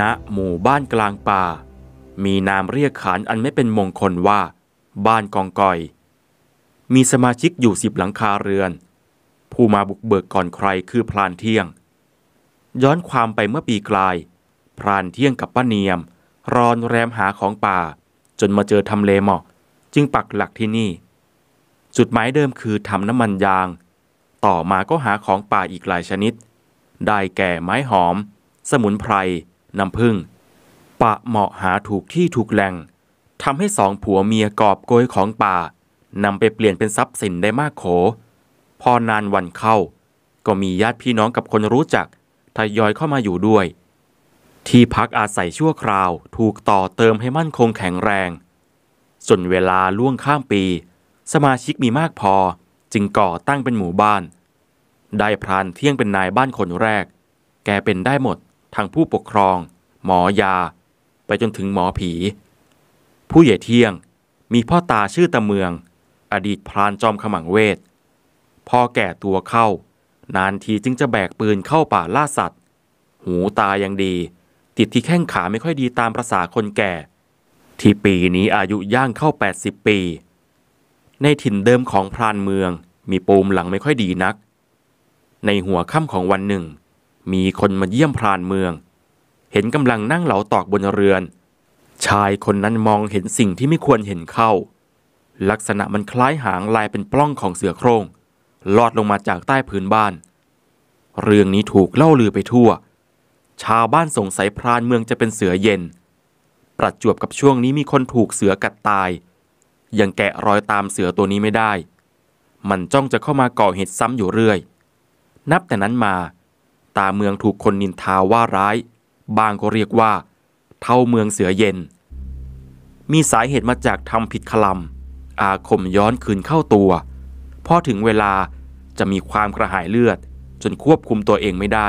ณหมู่บ้านกลางป่า มีนามเรียกขานอันไม่เป็นมงคลว่า บ้านกองกอย มีสมาชิกอยู่สิบหลังคาเรือน ผู้มาบุกเบิกก่อนใครคือพรานเที่ยง ย้อนความไปเมื่อปีกลายพรานเที่ยงกับป้าเนียมรอนแรมหาของป่า จนมาเจอทำเลเหมาะ จึงปักหลักที่นี่ จุดหมายเดิมคือทำน้ำมันยาง ต่อมาก็หาของป่าอีกหลายชนิด ได้แก่ไม้หอม สมุนไพรน้ำพึ่ง ปะเหมาะหาถูกที่ถูกแหล่งทำให้สองผัวเมียกอบโกยของป่านำไปเปลี่ยนเป็นทรัพย์สินได้มากโข พอนานวันเข้า ก็มีญาติพี่น้องกับคนรู้จัก ทยอยเข้ามาอยู่ด้วย ที่พักอาศัยชั่วคราวถูกต่อเติมให้มั่นคงแข็งแรง ส่วนเวลาล่วงข้ามปี สมาชิกมีมากพอ จึงก่อตั้งเป็นหมู่บ้าน ได้พรานเที่ยงเป็นนายบ้านคนแรก แกเป็นได้หมดทางผู้ปกครอง หมอยา ไปจนถึงหมอผี ผู้ใหญ่เที่ยงมีพ่อตาชื่อตะเมือง อดีตพรานจอมขมังเวทพอแก่ตัวเข้า นานทีจึงจะแบกปืนเข้าป่าล่าสัตว์ หูตายังดี ติดที่แข้งขาไม่ค่อยดีตามประษาคนแก่ ที่ปีนี้อายุย่างเข้า 80 ปี ในถิ่นเดิมของพรานเมือง มีปูมหลังไม่ค่อยดีนัก ในหัวค่ำของวันหนึ่งมีคนมาเยี่ยมพรานเมือง เห็นกำลังนั่งเหลาตอกบนเรือน ชายคนนั้นมองเห็นสิ่งที่ไม่ควรเห็นเข้า ลักษณะมันคล้ายหางลายเป็นปล้องของเสือโครง่ง ลอดลงมาจากใต้พื้นบ้าน เรื่องนี้ถูกเล่าลือไปทั่ว ชาวบ้านสงสัยพรานเมืองจะเป็นเสือเย็น ประจวบกับช่วงนี้มีคนถูกเสือกัดตาย ยังแกะรอยตามเสือตัวนี้ไม่ได้ มันจ้องจะเข้ามาก่อเหตุซ้ำอยู่เรื่อย นับแต่นั้นมาตาเมืองถูกคนนินทาว่าร้ายบางก็เรียกว่าเท่าเมืองเสือเย็น มีสาเหตุมาจากทำผิดคลำอาคมย้อนคืนเข้าตัวพอถึงเวลาจะมีความกระหายเลือดจนควบคุมตัวเองไม่ได้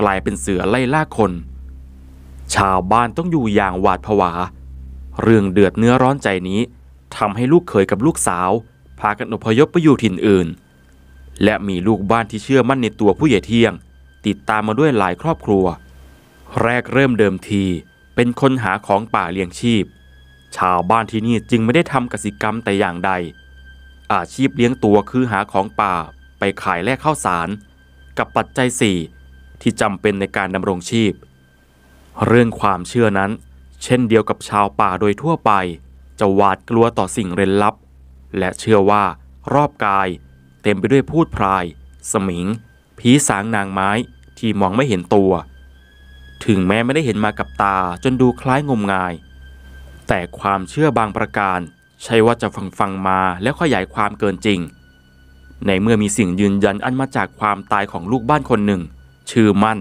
กลายเป็นเสือไล่ล่าคน ชาวบ้านต้องอยู่อย่างหวาดผวา เรื่องเดือดเนื้อร้อนใจนี้ทำให้ลูกเขยกับลูกสาวพากันอพยพไปอยู่ถิ่นอื่น และมีลูกบ้านที่เชื่อมั่นในตัวผู้ใหญ่เที่ยงติดตามมาด้วยหลายครอบครัว แรกเริ่มเดิมทีเป็นคนหาของป่าเลี้ยงชีพ ชาวบ้านที่นี่จึงไม่ได้ทำกสิกรรมแต่อย่างใด อาชีพเลี้ยงตัวคือหาของป่า ไปขายแลกข้าวสาร กับปัจจัยสี่ที่จำเป็นในการดำรงชีพ เรื่องความเชื่อนั้น เช่นเดียวกับชาวป่าโดยทั่วไป จะหวาดกลัวต่อสิ่งเร้นลับและเชื่อว่ารอบกาย เต็มไปด้วยพูดพราย สมิงผีสางนางไม้ที่มองไม่เห็นตัว ถึงแม้ไม่ได้เห็นมากับตาจนดูคล้ายงมงาย แต่ความเชื่อบางประการใช่ว่าจะฟังฟังมาแล้วขยายความเกินจริง ในเมื่อมีสิ่งยืนยันอันมาจากความตายของลูกบ้านคนหนึ่ง ชื่อมั่น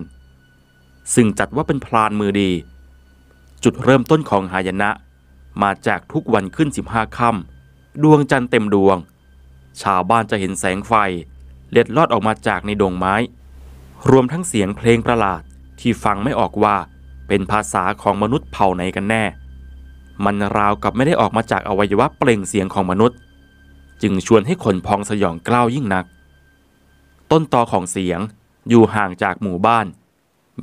ซึ่งจัดว่าเป็นพลานมือดี จุดเริ่มต้นของหายนะ มาจากทุกวันขึ้น 15ค่ำดวงจันทร์เต็มดวง ชาวบ้านจะเห็นแสงไฟ เล็ดลอดออกมาจากในดงไม้รวมทั้งเสียงเพลงประหลาดที่ฟังไม่ออกว่าเป็นภาษาของมนุษย์เผ่าไหนกันแน่ มันราวกับไม่ได้ออกมาจากอวัยวะเปล่งเสียงของมนุษย์ จึงชวนให้ขนพองสยองกล้าวยิ่งนัก ต้นตอของเสียงอยู่ห่างจากหมู่บ้าน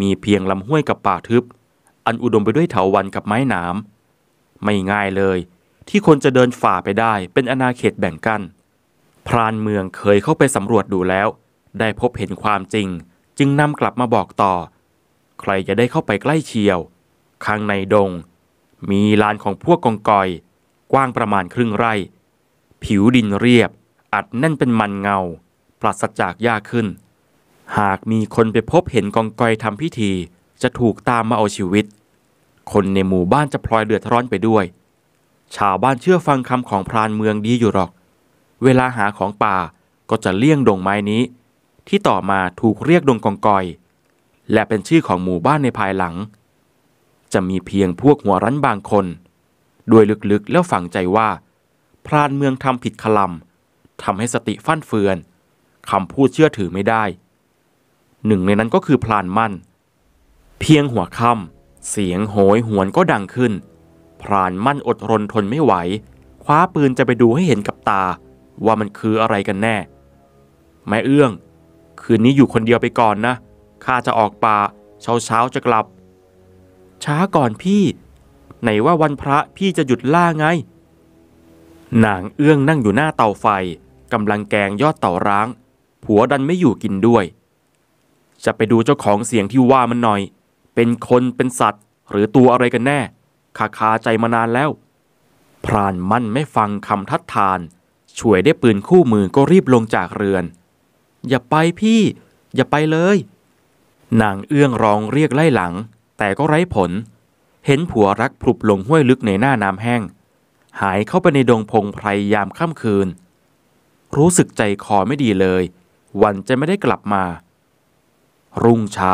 มีเพียงลำห้วยกับป่าทึบ อันอุดมไปด้วยเถาวันกับไม้หนามไม่ง่ายเลยที่คนจะเดินฝ่าไปได้เป็นอาณาเขตแบ่งกัน้นพรานเมืองเคยเข้าไปสำรวจดูแล้ว ได้พบเห็นความจริงจึงนำกลับมาบอกต่อ ใครจะได้เข้าไปใกล้เชียว ข้างในดง มีลานของพวกกองกอย กว้างประมาณครึ่งไร่ ผิวดินเรียบ อัดแน่นเป็นมันเงา ปราศจากหญ้าขึ้น หากมีคนไปพบเห็นกองกอยทำพิธี จะถูกตามมาเอาชีวิต คนในหมู่บ้านจะพลอยเดือดร้อนไปด้วย ชาวบ้านเชื่อฟังคำของพรานเมืองดีอยู่หรอก เวลาหาของป่าก็จะเลี่ยงดงไม้นี้ที่ต่อมาถูกเรียกดงกองกอย และเป็นชื่อของหมู่บ้านในภายหลัง จะมีเพียงพวกหัวรั้นบางคน ด้วยลึกๆแล้วฝังใจว่า พรานเมืองทำผิดคลำทำให้สติฟั่นเฟือนคำพูดเชื่อถือไม่ได้ หนึ่งในนั้นก็คือพรานมั่น เพียงหัวค่ำเสียงโหยหวนก็ดังขึ้น พรานมั่นอดรนทนไม่ไหว คว้าปืนจะไปดูให้เห็นกับตา ว่ามันคืออะไรกันแน่แม่เอื้องคืนนี้อยู่คนเดียวไปก่อนนะ ข้าจะออกป่า เช้าเช้าจะกลับ ช้าก่อนพี่ไหนว่าวันพระพี่จะหยุดล่าไงนางเอื้องนั่งอยู่หน้าเตาไฟกำลังแกงยอดเต่าร้างผัวดันไม่อยู่กินด้วย จะไปดูเจ้าของเสียงที่ว่ามันหน่อย เป็นคนเป็นสัตว์ หรือตัวอะไรกันแน่ข้าคาใจมานานแล้วพรานมั่นไม่ฟังคำทัดทาน ช่วยได้ปืนคู่มือก็รีบลงจากเรือนอย่าไปพี่ อย่าไปเลยนางเอื้องร้องเรียกไล่หลัง แต่ก็ไร้ผล เห็นผัวรักพลุบลงห้วยลึกในหน้าน้ำแห้ง หายเข้าไปในดงพงไพรยามค่ำคืน รู้สึกใจคอไม่ดีเลย วันจะไม่ได้กลับมา รุ่งเช้า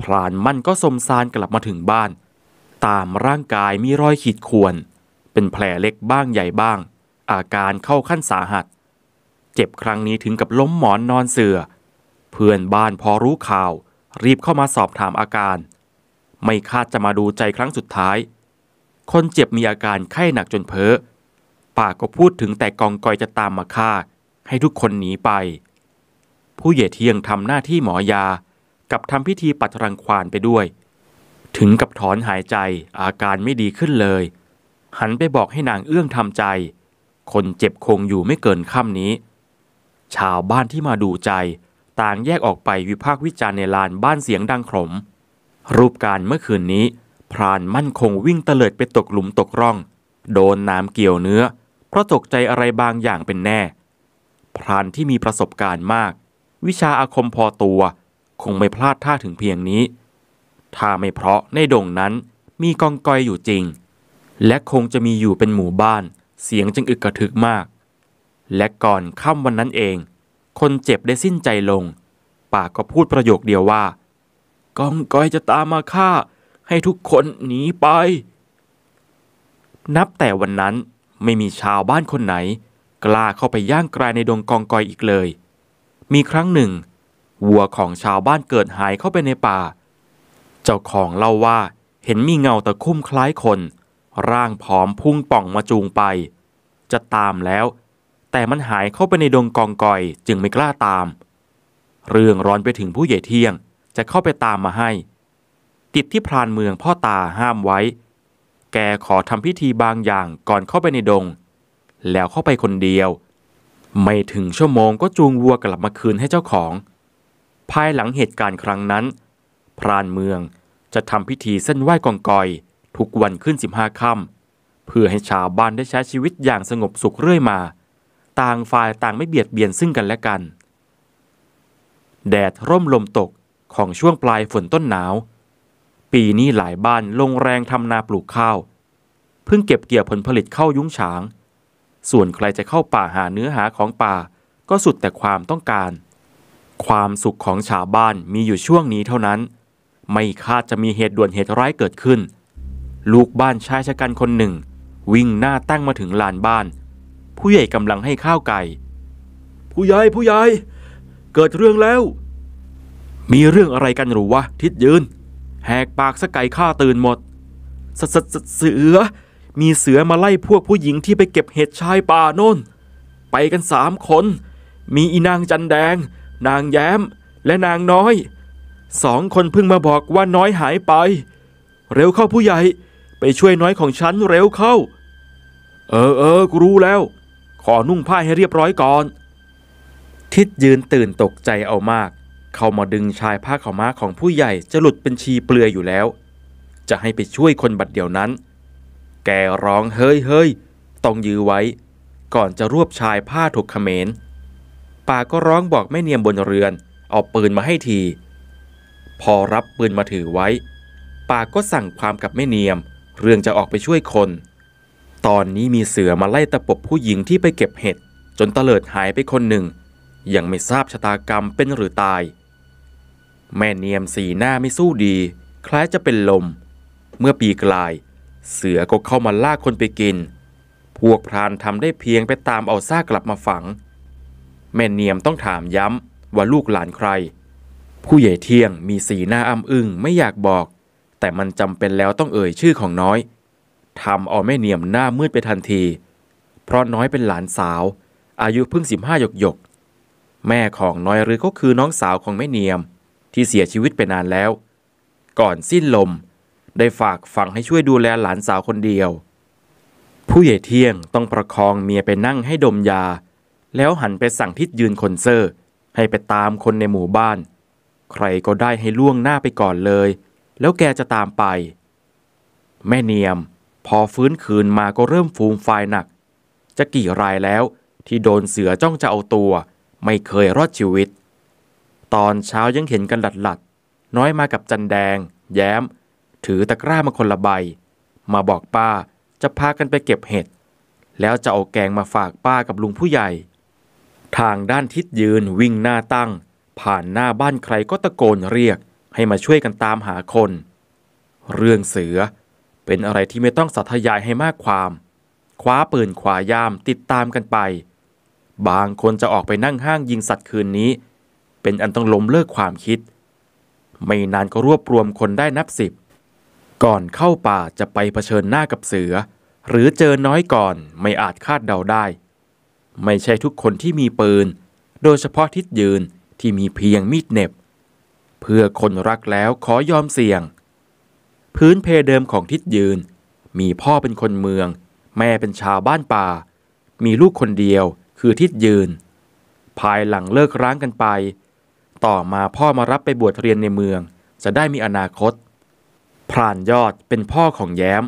พรานมั่นก็สมซานกลับมาถึงบ้าน ตามร่างกายมีรอยขีดข่วนเป็นแผลเล็กบ้างใหญ่บ้าง อาการเข้าขั้นสาหัสเจ็บครั้งนี้ถึงกับล้มหมอนนอนเสือเพื่อนบ้านพอรู้ข่าว รีบเข้ามาสอบถามอาการ ไม่คาดจะมาดูใจครั้งสุดท้าย คนเจ็บมีอาการไข้หนักจนเพ้อป่าก็พูดถึงแต่กองกอยจะตามมาฆ่า ให้ทุกคนหนีไป ผู้เหย่เทียงทำหน้าที่หมอยา กับทำพิธีปัดรังควานไปด้วย ถึงกับถอนหายใจอาการไม่ดีขึ้นเลย หันไปบอกให้นางเอื้องทำใจ คนเจ็บคงอยู่ไม่เกินค่ำนี้ชาวบ้านที่มาดูใจ ต่างแยกออกไปวิพากษ์วิจารณ์ในลานบ้านเสียงดังขมรูปการเมื่อคืนนี้ พรานมั่นคงวิ่งเตลิดไปตกหลุมตกร่อง โดนน้ำเกี่ยวเนื้อ เพราะตกใจอะไรบางอย่างเป็นแน่ พรานที่มีประสบการณ์มาก วิชาอาคมพอตัว คงไม่พลาดท่าถึงเพียงนี้ ถ้าไม่เพราะในดงนั้นมีกองกอยอยู่จริง และคงจะมีอยู่เป็นหมู่บ้าน เสียงจึงอึกกระทึกมากและก่อนค่ำวันนั้นเอง คนเจ็บได้สิ้นใจลงปากก็พูดประโยคเดียวว่า กองกอยจะตามมาฆ่า ให้ทุกคนหนีไป นับแต่วันนั้นไม่มีชาวบ้านคนไหน กล้าเข้าไปย่างกรายในดงกองกอยอีกเลย มีครั้งหนึ่งวัวของชาวบ้านเกิดหายเข้าไปในป่า เจ้าของเล่าว่าเห็นมีเงาตะคุ่มคล้ายคน ร่างผอมพุ่งป่องมาจูงไป จะตามแล้วแต่มันหายเข้าไปในดงกองกอยจึงไม่กล้าตาม เรื่องร้อนไปถึงผู้ใหญ่เที่ยงจะเข้าไปตามมาให้ ติดที่พรานเมืองพ่อตาห้ามไว้ แกขอทำพิธีบางอย่างก่อนเข้าไปในดง แล้วเข้าไปคนเดียว ไม่ถึงชั่วโมงก็จูงวัวกลับมาคืนให้เจ้าของ ภายหลังเหตุการณ์ครั้งนั้น พรานเมืองจะทำพิธีเส้นไหว้กองกอย ทุกวันขึ้นสิบห้าค่ำเพื่อให้ชาวบ้านได้ใช้ชีวิตอย่างสงบสุขเรื่อยมาต่างฝ่ายต่างไม่เบียดเบียนซึ่งกันและกัน แดดร่มลมตกของช่วงปลายฝนต้นหนาว ปีนี้หลายบ้านลงแรงทำนาปลูกข้าว เพิ่งเก็บเกี่ยวผลผลิตเข้ายุ้งฉาง ส่วนใครจะเข้าป่าหาเนื้อหาของป่า ก็สุดแต่ความต้องการ ความสุขของชาวบ้านมีอยู่ช่วงนี้เท่านั้น ไม่คาดจะมีเหตุด่วนเหตุร้ายเกิดขึ้น ลูกบ้านชายชะกันคนหนึ่ง วิ่งหน้าตั้งมาถึงลานบ้านผู้ใหญ่กำลังให้ข้าวไก่ ผู้ใหญ่ผู้ใหญ่ เกิดเรื่องแล้ว มีเรื่องอะไรกันหรือวะทิดยืน แหกปากสไก่ข้าตื่นหมดสสสเสือ มีเสือมาไล่พวกผู้หญิงที่ไปเก็บเห็ดชายป่าโน่น ไปกันสามคน มีอีนางจันแดง นางแย้ม และนางน้อย สองคนเพิ่งมาบอกว่าน้อยหายไป เร็วเข้าผู้ใหญ่ ไปช่วยน้อยของฉัน เร็วเข้า เออเออกูรู้แล้วอนุ่งผ้าให้เรียบร้อยก่อน ทิดยืนตื่นตกใจเอามาก เข้ามาดึงชายผ้าขาวม้าของผู้ใหญ่จะหลุดเป็นชีเปลือยอยู่แล้ว จะให้ไปช่วยคนบัดเดียวนั้น แกร้องเฮ้ยเฮ้ยต้องยื้อไว้ ก่อนจะรวบชายผ้าถกเขมร ป่าก็ร้องบอกแม่เนียมบนเรือน เอาปืนมาให้ที พอรับปืนมาถือไว้ป่าก็สั่งความกับแม่เนียม เรื่องจะออกไปช่วยคนตอนนี้มีเสือมาไล่ตะปบผู้หญิงที่ไปเก็บเห็ดจนตะเลิดหายไปคนหนึ่ง ยังไม่ทราบชะตากรรมเป็นหรือตาย แม่เนียมสีหน้าไม่สู้ดีคล้ายจะเป็นลม เมื่อปีกลายเสือก็เข้ามาล่าคนไปกิน พวกพรานทำได้เพียงไปตามเอาซากกลับมาฝัง แม่เนียมต้องถามย้ำว่าลูกหลานใคร ผู้ใหญ่เที่ยงมีสีหน้าอ้ำอึ้งไม่อยากบอก แต่มันจำเป็นแล้วต้องเอ่ยชื่อของน้อยทำเอาแม่เนียมหน้ามืดไปทันที เพราะน้อยเป็นหลานสาว อายุเพิ่งสิบหยกหยกแม่ของน้อยรือก็คือน้องสาวของแม่เนียม ที่เสียชีวิตไปนานแล้ว ก่อนสิ้นลมได้ฝากฝังให้ช่วยดูแลหลานสาวคนเดียว ผู้ใหญ่เที่ยงต้องประคองเมียไปนั่งให้ดมยา แล้วหันไปสั่งทิศยืนคนเซอร์ให้ไปตามคนในหมู่บ้าน ใครก็ได้ให้ล่วงหน้าไปก่อนเลย แล้วแกจะตามไป แม่เนียมพอฟื้นคืนมาก็เริ่มฟูมฟายหนัก จะกี่รายแล้วที่โดนเสือจ้องจะเอาตัว ไม่เคยรอดชีวิต ตอนเช้ายังเห็นกันหลัดหลัด น้อยมากับจันแดง แย้ม ถือตะกร้ามาคนละใบ มาบอกป้าจะพากันไปเก็บเห็ดแล้วจะเอาแกงมาฝากป้ากับลุงผู้ใหญ่ ทางด้านทิศยืนวิ่งหน้าตั้ง ผ่านหน้าบ้านใครก็ตะโกนเรียกให้มาช่วยกันตามหาคน เรื่องเสือเป็นอะไรที่ไม่ต้องสัตยายให้มากความ คว้าปืนขวายามติดตามกันไป บางคนจะออกไปนั่งห้างยิงสัตว์คืนนี้ เป็นอันต้องล้มเลิกความคิด ไม่นานก็รวบรวมคนได้นับสิบ ก่อนเข้าป่าจะไปเผชิญหน้ากับเสือ หรือเจอน้อยก่อน ไม่อาจคาดเดาได้ ไม่ใช่ทุกคนที่มีปืน โดยเฉพาะทิศยืนที่มีเพียงมีดเน็บ เพื่อคนรักแล้วขอยอมเสี่ยงพื้นเพเดิมของทิดยืนมีพ่อเป็นคนเมือง แม่เป็นชาวบ้านป่า มีลูกคนเดียวคือทิดยืน ภายหลังเลิกร้างกันไป ต่อมาพ่อมารับไปบวชเรียนในเมือง จะได้มีอนาคตพรานยอดเป็นพ่อของแย้ม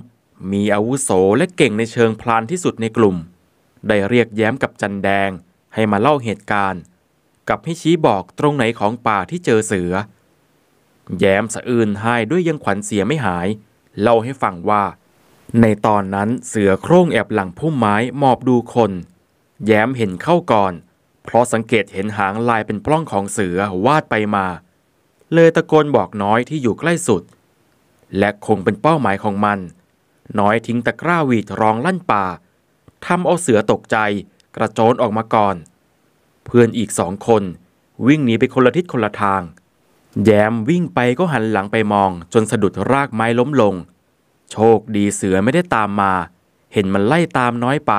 มีอาวุโสและเก่งในเชิงพลานที่สุดในกลุ่ม ได้เรียกแย้มกับจันแดงให้มาเล่าเหตุการณ์ กับให้ชี้บอกตรงไหนของป่าที่เจอเสือแย้มสะอื้นหายด้วยยังขวัญเสียไม่หายเล่าให้ฟังว่า ในตอนนั้นเสือโคร่งแอบหลังพุ่มไม้มอบดูคน แย้มเห็นเข้าก่อน เพราะสังเกตเห็นหางลายเป็นปล้องของเสือวาดไปมา เลยตะโกนบอกน้อยที่อยู่ใกล้สุด และคงเป็นเป้าหมายของมัน น้อยทิ้งตะกร้าวีดร้องลั่นป่าทำเอาเสือตกใจกระโจน ออกมาก่อน เพื่อนอีกสองคน วิ่งหนีไปคนละทิศคนละทางแย้มวิ่งไปก็หันหลังไปมอง จนสะดุดรากไม้ล้มลง โชคดีเสือไม่ได้ตามมา เห็นมันไล่ตามน้อยไป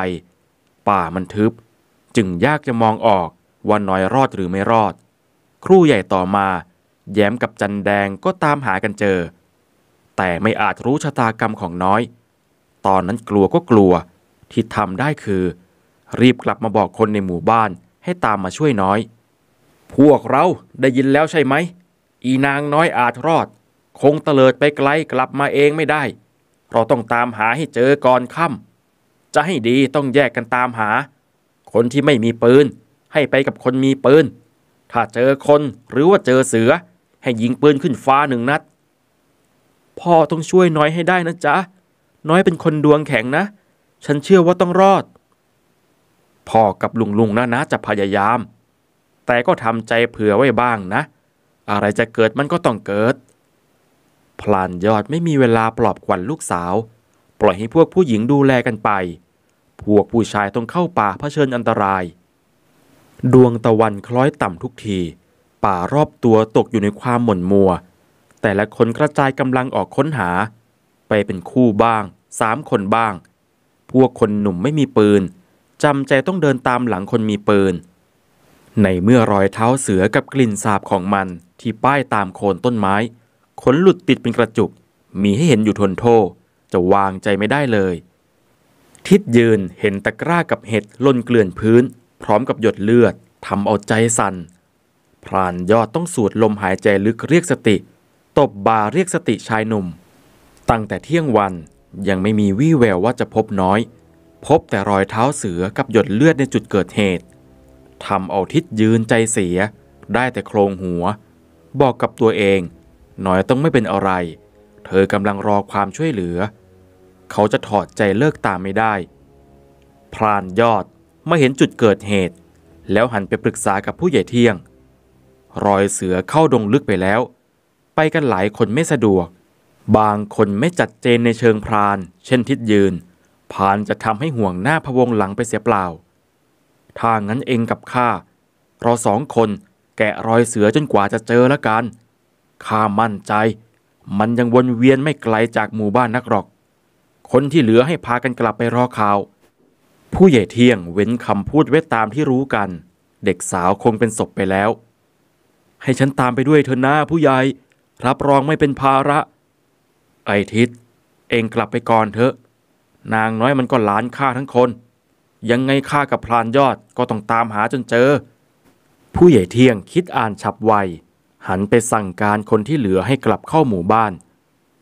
ป่ามันทึบ จึงยากจะมองออกว่าน้อยรอดหรือไม่รอด ครู่ใหญ่ต่อมา แย้มกับจันแดงก็ตามหากันเจอ แต่ไม่อาจรู้ชะตากรรมของน้อย ตอนนั้นกลัวก็กลัว ที่ทำได้คือ รีบกลับมาบอกคนในหมู่บ้านให้ตามมาช่วยน้อย พวกเราได้ยินแล้วใช่ไหมอีนางน้อยอาจรอด คงเตลิดไปไกลกลับมาเองไม่ได้เราต้องตามหาให้เจอก่อนค่ำจะให้ดีต้องแยกกันตามหา คนที่ไม่มีปืนให้ไปกับคนมีปืนถ้าเจอคนหรือว่าเจอเสือ ให้ยิงปืนขึ้นฟ้าหนึ่งนัดพ่อต้องช่วยน้อยให้ได้นะจ๊ะน้อยเป็นคนดวงแข็งนะ ฉันเชื่อว่าต้องรอดพ่อกับลุงลุงนะนะจะพยายาม แต่ก็ทำใจเผื่อไว้บ้างนะอะไรจะเกิดมันก็ต้องเกิด พลานยอดไม่มีเวลาปลอบขวัญลูกสาว ปล่อยให้พวกผู้หญิงดูแลกันไป พวกผู้ชายต้องเข้าป่าเผชิญอันตราย ดวงตะวันคล้อยต่ำทุกที ป่ารอบตัวตกอยู่ในความหม่นมัว แต่ละคนกระจายกำลังออกค้นหา ไปเป็นคู่บ้างสามคนบ้าง พวกคนหนุ่มไม่มีปืนจำใจต้องเดินตามหลังคนมีปืน ในเมื่อรอยเท้าเสือกับกลิ่นสาบของมันที่ป้ายตามโคนต้นไม้ขนหลุดติดเป็นกระจุก มีให้เห็นอยู่ทนโทจะวางใจไม่ได้เลย ทิดยืนเห็นตะกร้ากับเห็ดล่นเกลื่อนพื้น พร้อมกับหยดเลือดทำเอาใจสัน่นพรานยอดต้องสูดลมหายใจลึกเรียกสติ ตบบาเรียกสติชายหนุ่ม ตั้งแต่เที่ยงวันยังไม่มีวี่แววว่าจะพบน้อย พบแต่รอยเท้าเสือกับหยดเลือดในจุดเกิดเหตุทำเอาทิศยืนใจเสียได้แต่โครงหัวบอกกับตัวเอง หน่อยต้องไม่เป็นอะไร เธอกำลังรอความช่วยเหลือ เขาจะถอดใจเลิกตามไม่ได้ พรานยอดไม่เห็นจุดเกิดเหตุ แล้วหันไปปรึกษากับผู้ใหญ่เที่ยง รอยเสือเข้าดงลึกไปแล้ว ไปกันหลายคนไม่สะดวก บางคนไม่จัดเจนในเชิงพราน เช่นทิศยืน พรานจะทำให้ห่วงหน้าพวงหลังไปเสียเปล่า ทางนั้นเองกับข้าเราสองคนแกะรอยเสือจนกว่าจะเจอละกัน ข้ามั่นใจ มันยังวนเวียนไม่ไกลจากหมู่บ้านนักหรอก คนที่เหลือให้พากันกลับไปรอข่าว ผู้ใหญ่เที่ยงเว้นคำพูดเว้ตามที่รู้กัน เด็กสาวคงเป็นศพไปแล้ว ให้ฉันตามไปด้วยเถอหนะผู้ใหญ่ รับรองไม่เป็นภาระ ไอทิศเองกลับไปก่อนเถอะ นางน้อยมันก็หลานข้าทั้งคน ยังไงข้ากับพรานยอดก็ต้องตามหาจนเจอผู้ใหญ่เที่ยงคิดอ่านฉับไวหันไปสั่งการคนที่เหลือให้กลับเข้าหมู่บ้าน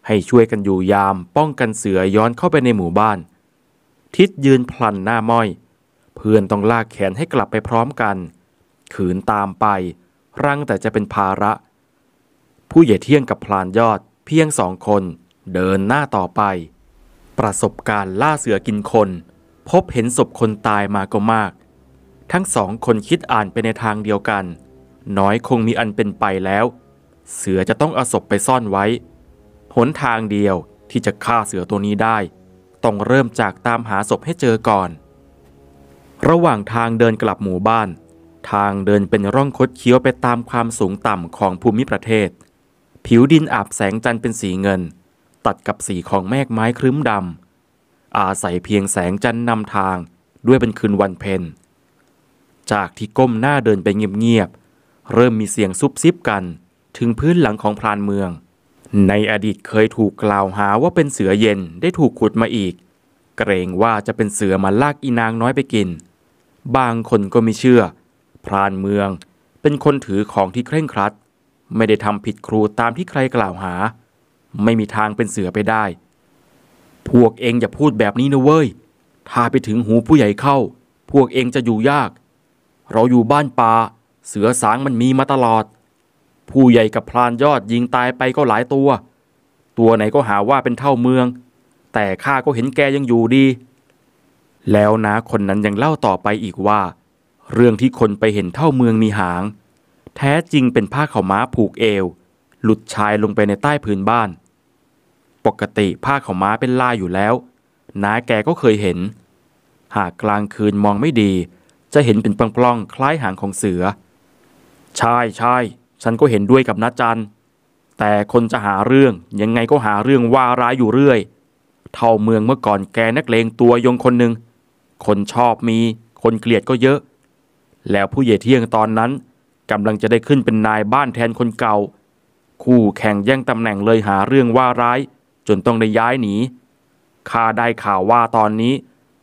ให้ช่วยกันอยู่ยามป้องกันเสือย้อนเข้าไปในหมู่บ้าน ทิดยืนพลันหน้าม้อย เพื่อนต้องลากแขนให้กลับไปพร้อมกัน ขืนตามไป รังแต่จะเป็นภาระ ผู้ใหญ่เที่ยงกับพลานยอด เพียงสองคนเดินหน้าต่อไป ประสบการณ์ล่าเสือกินคน พบเห็นศพคนตายมาก็มากทั้งสองคนคิดอ่านไปในทางเดียวกัน น้อยคงมีอันเป็นไปแล้ว เสือจะต้องอาศพไปซ่อนไว้ หนทางเดียวที่จะฆ่าเสือตัวนี้ได้ ต้องเริ่มจากตามหาศพให้เจอก่อน ระหว่างทางเดินกลับหมู่บ้าน ทางเดินเป็นร่องคดเคี้ยว ไปตามความสูงต่ำของภูมิประเทศ ผิวดินอาบแสงจันทร์เป็นสีเงิน ตัดกับสีของแมกไม้ครึ้มดำอาศัยเพียงแสงจันทร์นำทาง ด้วยเป็นคืนวันเพ็ญจากที่ก้มหน้าเดินไปเงียบๆ เริ่มมีเสียงซุบซิบกัน ถึงพื้นหลังของพรานเมือง ในอดีตเคยถูกกล่าวหาว่าเป็นเสือเย็นได้ถูกขุดมาอีก เกรงว่าจะเป็นเสือมาลากอีนางน้อยไปกินบางคนก็ไม่เชื่อ พรานเมืองเป็นคนถือของที่เคร่งครัด ไม่ได้ทำผิดครูตามที่ใครกล่าวหา ไม่มีทางเป็นเสือไปได้ พวกเองอย่าพูดแบบนี้นะเว้ยถ้าไปถึงหูผู้ใหญ่เข้า พวกเองจะอยู่ยากเราอยู่บ้านป่าเสือสางมันมีมาตลอด ผู้ใหญ่กับพรานยอดยิงตายไปก็หลายตัว ตัวไหนก็หาว่าเป็นเท่าเมือง แต่ข้าก็เห็นแกยังอยู่ดี แล้วนะคนนั้นยังเล่าต่อไปอีกว่า เรื่องที่คนไปเห็นเท่าเมืองมีหาง แท้จริงเป็นผ้าข่าวม้าผูกเอว หลุดชายลงไปในใต้พื้นบ้าน ปกติผ้าข่าวม้าเป็นลายอยู่แล้วน้าแกก็เคยเห็น หากกลางคืนมองไม่ดีจะเห็นเป็นปล้องๆคล้ายหางของเสือ ใช่ใช่ ฉันก็เห็นด้วยกับนาจันแต่คนจะหาเรื่องยังไงก็หาเรื่องว่าร้ายอยู่เรื่อย เท่าเมืองเมื่อก่อนแกนักเลงตัวยงคนหนึ่ง คนชอบมี คนเกลียดก็เยอะ แล้วผู้เยี่เที่ยงตอนนั้นกำลังจะได้ขึ้นเป็นนายบ้านแทนคนเก่า คู่แข่งแย่งตำแหน่งเลยหาเรื่องว่าร้าย จนต้องได้ย้ายหนี ข้าได้ข่าวว่าตอนนี้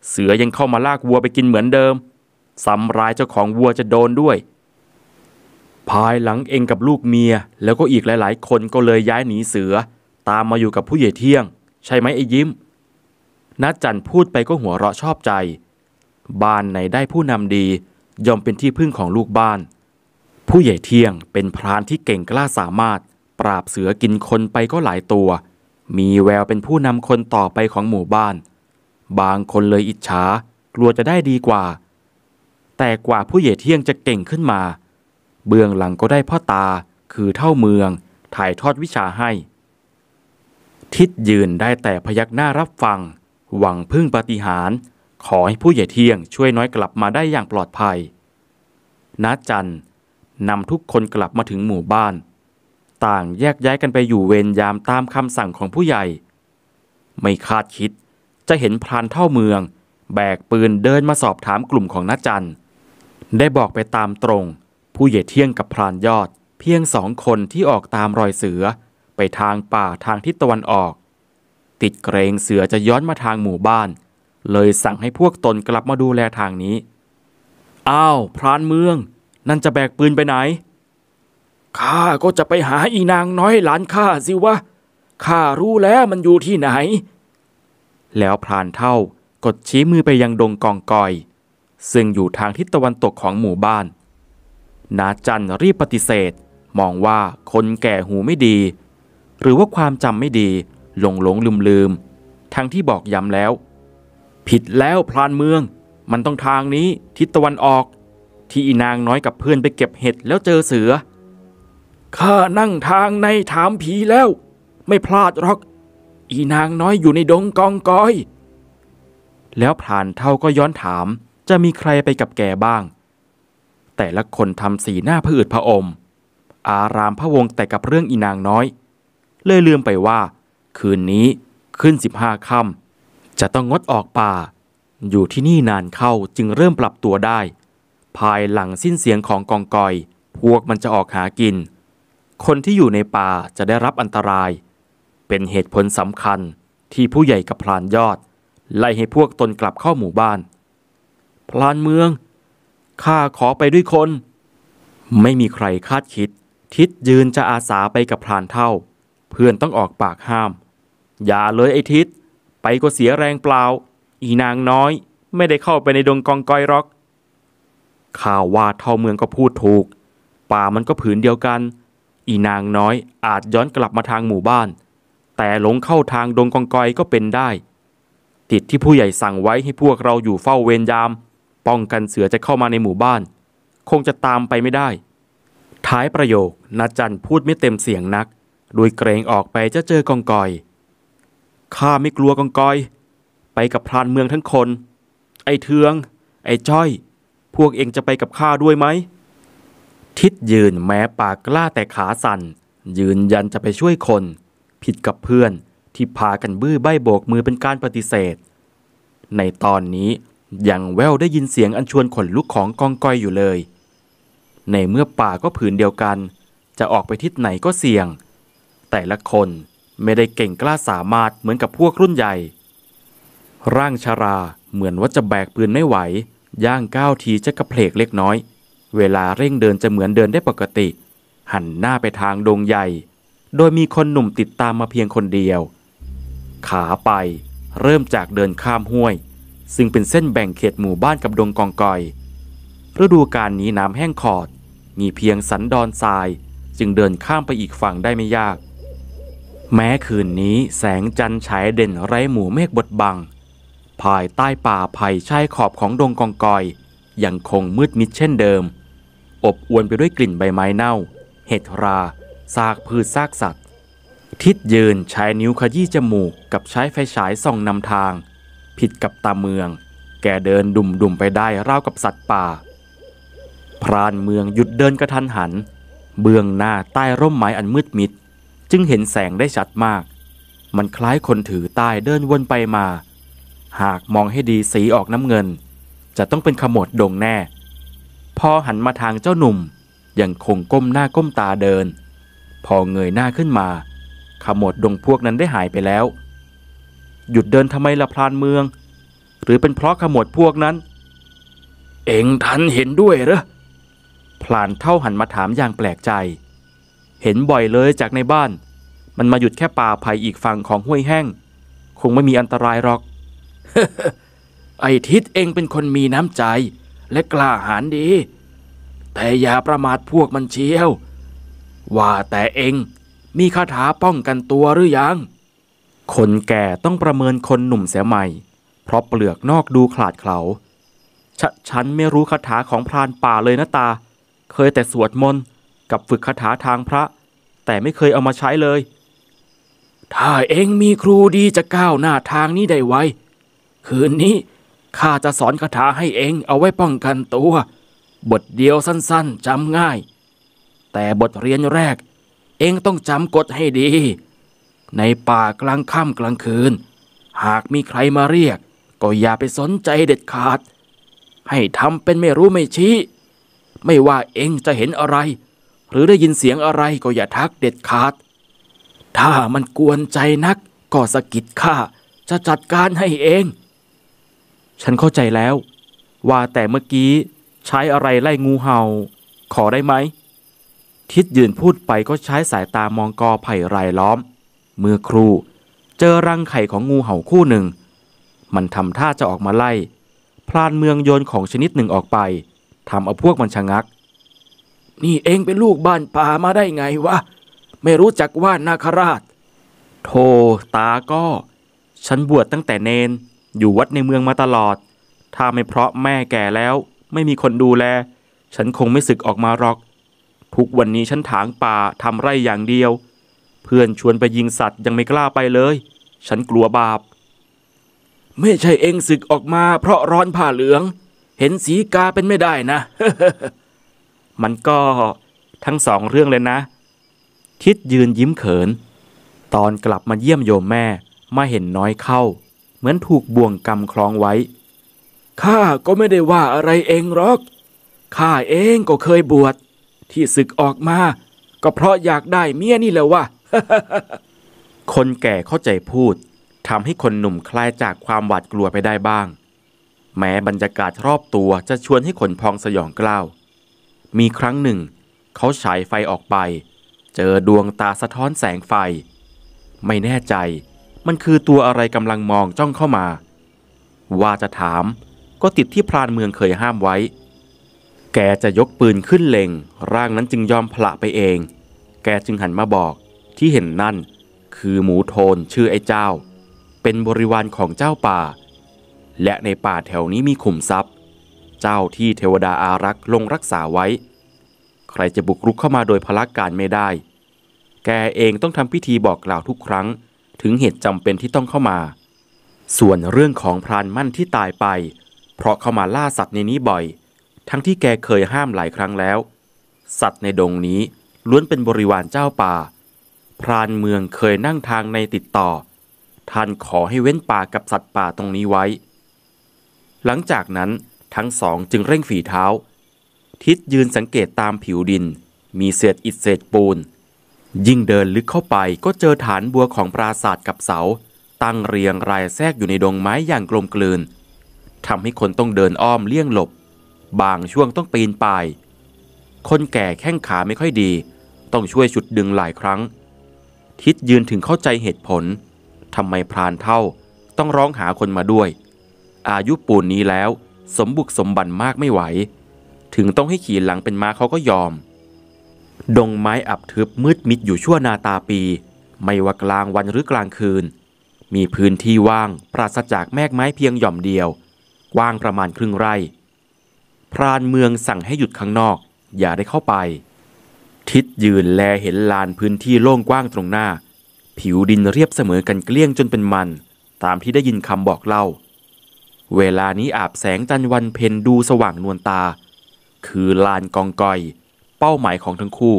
เสือยังเข้ามาลากวัวไปกินเหมือนเดิมซ้ำร้ายเจ้าของวัวจะโดนด้วย ภายหลังเองกับลูกเมียแล้วก็อีกหลายๆ คนก็เลยย้ายหนีเสือ ตามมาอยู่กับผู้ใหญ่เที่ยง ใช่ไหมไอ้ยิ้มนัดจันพูดไปก็หัวเราะชอบใจ บ้านไหนได้ผู้นำดียอมเป็นที่พึ่งของลูกบ้าน ผู้ใหญ่เที่ยงเป็นพรานที่เก่งกล้าสามารถ ปราบเสือกินคนไปก็หลายตัว มีแววเป็นผู้นำคนต่อไปของหมู่บ้าน บางคนเลยอิจฉากลัวจะได้ดีกว่าแต่กว่าผู้เหยดเที่ยงจะเก่งขึ้นมา เบื้องหลังก็ได้พ่อตาคือเท่าเมืองถ่ายทอดวิชาให้ ทิดยืนได้แต่พยักหน้ารับฟัง หวังพึ่งปฏิหาร ขอให้ผู้ใหญ่เที่ยงช่วยน้อยกลับมาได้อย่างปลอดภัยนาจันนำทุกคนกลับมาถึงหมู่บ้าน ต่างแยกย้ายกันไปอยู่เวรยามตามคำสั่งของผู้ใหญ่ ไม่คาดคิดจะเห็นพรานเท่าเมืองแบกปืนเดินมาสอบถามกลุ่มของนาจันทร์ได้บอกไปตามตรง ผู้เหยียเที่ยงกับพรานยอด เพียงสองคนที่ออกตามรอยเสือ ไปทางป่าทางทิศตะวันออก ติดเกรงเสือจะย้อนมาทางหมู่บ้าน เลยสั่งให้พวกตนกลับมาดูแลทางนี้อ้าวพรานเมือง นั่นจะแบกปืนไปไหนข้าก็จะไปหาอีนางน้อยหลานข้าสิวะข้ารู้แล้วมันอยู่ที่ไหน แล้วพรานเท่ากดชี้มือไปยังดงกองกอยซึ่งอยู่ทางทิศตะวันตกของหมู่บ้าน นาจันรีบปฏิเสธ มองว่าคนแก่หูไม่ดี หรือว่าความจำไม่ดีหลงหลงลืมลืม ทั้งที่บอกย้ำแล้ว ผิดแล้วพลานเมือง มันต้องทางนี้ทิศตะวันออก ที่อีนางน้อยกับเพื่อนไปเก็บเห็ดแล้วเจอเสือ ข้านั่งทางในถามผีแล้ว ไม่พลาดหรอก อีนางน้อยอยู่ในดงกองกอย แล้วพรานเท่าก็ย้อนถามจะมีใครไปกับแกบ้าง แต่ละคนทำสีหน้าผืดผอม อารามพะวงแต่กับเรื่องอีนางน้อย เลยลืมไปว่า คืนนี้ขึ้นสิบห้าค่ำจะต้องงดออกป่า อยู่ที่นี่นานเข้าจึงเริ่มปรับตัวได้ ภายหลังสิ้นเสียงของกองกอย พวกมันจะออกหากิน คนที่อยู่ในป่าจะได้รับอันตราย เป็นเหตุผลสำคัญที่ผู้ใหญ่กับพรานยอดไล่ให้พวกตนกลับเข้าหมู่บ้านพลานเมือง ข้าขอไปด้วยคน ไม่มีใครคาดคิด ทิดยืนจะอาสาไปกับพรานเท่า เพื่อนต้องออกปากห้าม อย่าเลยไอ้ทิดไปก็เสียแรงเปล่า อีนางน้อยไม่ได้เข้าไปในดงกองกอยรอกข่าว่าเท่าเมืองก็พูดถูก ป่ามันก็ผืนเดียวกัน อีนางน้อยอาจย้อนกลับมาทางหมู่บ้าน แต่หลงเข้าทางดงกองกอยก็เป็นได้ติดที่ผู้ใหญ่สั่งไว้ให้พวกเราอยู่เฝ้าเวรยามป้องกันเสือจะเข้ามาในหมู่บ้าน คงจะตามไปไม่ได้ ท้ายประโยคนาจันพูดไม่เต็มเสียงนัก โดยเกรงออกไปจะเจอกองกอยข้าไม่กลัวกองกอย ไปกับพรานเมืองทั้งคน ไอ้เทือง ไอ้จ้อย พวกเองจะไปกับข้าด้วยไหมทิดยืนแม้ปากกล้าแต่ขาสัน่นยืนยันจะไปช่วยคน ผิดกับเพื่อนที่พากันบื้อใบโบกมือเป็นการปฏิเสธ ในตอนนี้ยังแววได้ยินเสียงอันชวนขนลุกของกองก้อยอยู่เลย ในเมื่อป่าก็ผืนเดียวกัน จะออกไปทิศไหนก็เสี่ยง แต่ละคนไม่ได้เก่งกล้าสามารถเหมือนกับพวกรุ่นใหญ่ ร่างชาราเหมือนว่าจะแบกปืนไม่ไหว ย่างก้าวทีจะกระเพลกเล็กน้อย เวลาเร่งเดินจะเหมือนเดินได้ปกติ หันหน้าไปทางดงใหญ่ โดยมีคนหนุ่มติดตามมาเพียงคนเดียว ขาไปเริ่มจากเดินข้ามห้วยซึ่งเป็นเส้นแบ่งเขตหมู่บ้านกับดงกองกอย ฤดูการนี้น้ำแห้งขอด มีเพียงสันดอนทรายจึงเดินข้ามไปอีกฝั่งได้ไม่ยาก แม้คืนนี้แสงจันทร์ฉายเด่นไร้หมู่เมฆบดบัง ภายใต้ป่าไผ่ชายขอบของดงกองกอย ยังคงมืดมิดเช่นเดิม อบอวนไปด้วยกลิ่นใบไม้เน่า เห็ดราซากพืชซากสัตว์ ทิดยืนใช้นิ้วขยี้จมูกกับใช้ไฟฉายส่องนำทางผิดกับตาเมือง แกเดินดุ่มดุมไปได้ราวกับสัตว์ป่า พรานเมืองหยุดเดินกระทันหัน เบื้องหน้าใต้ร่มไม้อันมืดมิดจึงเห็นแสงได้ชัดมาก มันคล้ายคนถือใต้เดินวนไปมา หากมองให้ดีสีออกน้ำเงิน จะต้องเป็นขมวดดงแน่ พอหันมาทางเจ้าหนุ่ม ยังคงก้มหน้าก้มตาเดิน พอเงยหน้าขึ้นมาขมวดดงพวกนั้นได้หายไปแล้วหยุดเดินทำไมละพลานเมือง หรือเป็นเพราะขมวดพวกนั้น เองทันเห็นด้วยเหรอพลานเท่าหันมาถามอย่างแปลกใจ เห็นบ่อยเลยจากในบ้าน มันมาหยุดแค่ป่าไผ่อีกฝั่งของห้วยแห้ง คงไม่มีอันตรายหรอกไอทิศเองเป็นคนมีน้ำใจ และกล้าหาญดี แต่อย่าประมาทพวกมันเชียว ว่าแต่เองมีคาถาป้องกันตัวหรือยังคนแก่ต้องประเมินคนหนุ่มเสียใหม่ เพราะเปลือกนอกดูขลาดเขลาชฉันไม่รู้คาถาของพรานป่าเลยนะตา เคยแต่สวดมนต์กับฝึกคาถาทางพระ แต่ไม่เคยเอามาใช้เลย ถ้าเองมีครูดีจะก้าวหน้าทางนี้ได้ไว คืนนี้ข้าจะสอนคาถาให้เองเอาไว้ป้องกันตัว บทเดียวสั้นๆ จำง่าย แต่บทเรียนแรก เองต้องจำกฎให้ดีในป่ากลางค่ำกลางคืน หากมีใครมาเรียก ก็อย่าไปสนใจเด็ดขาด ให้ทำเป็นไม่รู้ไม่ชี้ ไม่ว่าเองจะเห็นอะไร หรือได้ยินเสียงอะไรก็อย่าทักเด็ดขาด ถ้ามันกวนใจนัก ก็สะกิดข้าจะจัดการให้เอง ฉันเข้าใจแล้ว ว่าแต่เมื่อกี้ใช้อะไรไล่งูเห่า ขอได้ไหม ทิดยืนพูดไปก็ใช้สายตามองกอไผ่รายล้อมเมื่อครู่ เจอรังไข่ของงูเห่าคู่หนึ่ง มันทำท่าจะออกมาไล่ พลานเมืองโยนของชนิดหนึ่งออกไปทำเอาพวกมันชะงัก นี่เองเป็นลูกบ้านป่ามาได้ไงวะ ไม่รู้จักว่านาคราชโทตาก็ ฉันบวชตั้งแต่เนน อยู่วัดในเมืองมาตลอด ถ้าไม่เพราะแม่แก่แล้ว ไม่มีคนดูแล ฉันคงไม่สึกออกมาหรอก ทุกวันนี้ฉันถางป่าทำไร่อย่างเดียวเพื่อนชวนไปยิงสัตว์ ยังไม่กล้าไปเลย ฉันกลัวบาป ไม่ใช่เองศึกออกมา เพราะร้อนผ่าเหลือง เห็นสีกาเป็นไม่ได้นะ มันก็ทั้งสองเรื่องเลยนะ ทิดยืนยิ้มเขิน ตอนกลับมาเยี่ยมโยมแม่มาเห็นน้อยเข้า เหมือนถูกบ่วงกรรมคล้องไว้ ข้าก็ไม่ได้ว่าอะไรเองหรอก ข้าเองก็เคยบวชที่ศึกออกมาก็เพราะอยากได้เมียนี่แหละว่าคนแก่เข้าใจพูดทำให้คนหนุ่มคลายจากความหวาดกลัวไปได้บ้าง แม้บรรยากาศรอบตัวจะชวนให้ขนพองสยองกล้าว มีครั้งหนึ่งเขาฉายไฟออกไป เจอดวงตาสะท้อนแสงไฟ ไม่แน่ใจมันคือตัวอะไรกำลังมองจ้องเข้ามา ว่าจะถามก็ติดที่พรานเมืองเคยห้ามไว้ แกจะยกปืนขึ้นเล็งร่างนั้นจึงยอมพละไปเอง แกจึงหันมาบอกที่เห็นนั่นคือหมูโทนชื่อไอ้เจ้า เป็นบริวารของเจ้าป่า และในป่าแถวนี้มีขุมทรัพย์ เจ้าที่เทวดาอารักษ์ลงรักษาไว้ ใครจะบุกรุกเข้ามาโดยพละการไม่ได้ แกเองต้องทำพิธีบอกกล่าวทุกครั้งถึงเหตุจำเป็นที่ต้องเข้ามา ส่วนเรื่องของพรานมั่นที่ตายไป เพราะเข้ามาล่าสัตว์ในนี้บ่อย ทั้งที่แกเคยห้ามหลายครั้งแล้ว สัตว์ในดงนี้ล้วนเป็นบริวารเจ้าป่าพรานเมืองเคยนั่งทางในติดต่อ ท่านขอให้เว้นป่ากับสัตว์ป่าตรงนี้ไว้ หลังจากนั้นทั้งสองจึงเร่งฝีเท้า ทิศยืนสังเกตตามผิวดิน มีเศษอิฐเศษปูน ยิ่งเดินลึกเข้าไปก็เจอฐานบัวของปราศาสตร์กับเสา ตั้งเรียงรายแทรกอยู่ในดงไม้อย่างกลมกลืน ทำให้คนต้องเดินอ้อมเลี่ยงหลบ บางช่วงต้องปีนป่าย คนแก่แข้งขาไม่ค่อยดี ต้องช่วยชุดดึงหลายครั้งทิดยืนถึงเข้าใจเหตุผลทำไมพรานเท่าต้องร้องหาคนมาด้วย อายุปูนนี้แล้ว สมบุกสมบันมากไม่ไหว ถึงต้องให้ขี่หลังเป็นม้าเขาก็ยอม ดงไม้อับทึบมืดมิดอยู่ชั่วนาตาปี ไม่ว่ากลางวันหรือกลางคืน มีพื้นที่ว่าง ปราศจากแมกไม้เพียงหย่อมเดียวกว้างประมาณครึ่งไร่ พรานเมืองสั่งให้หยุดข้างนอก อย่าได้เข้าไปทิดยืนแลเห็นลานพื้นที่โล่งกว้างตรงหน้า ผิวดินเรียบเสมอกันเกลี้ยงจนเป็นมัน ตามที่ได้ยินคำบอกเล่า เวลานี้อาบแสงจันวันเพนดูสว่างนวลตา คือลานกองกอย เป้าหมายของทั้งคู่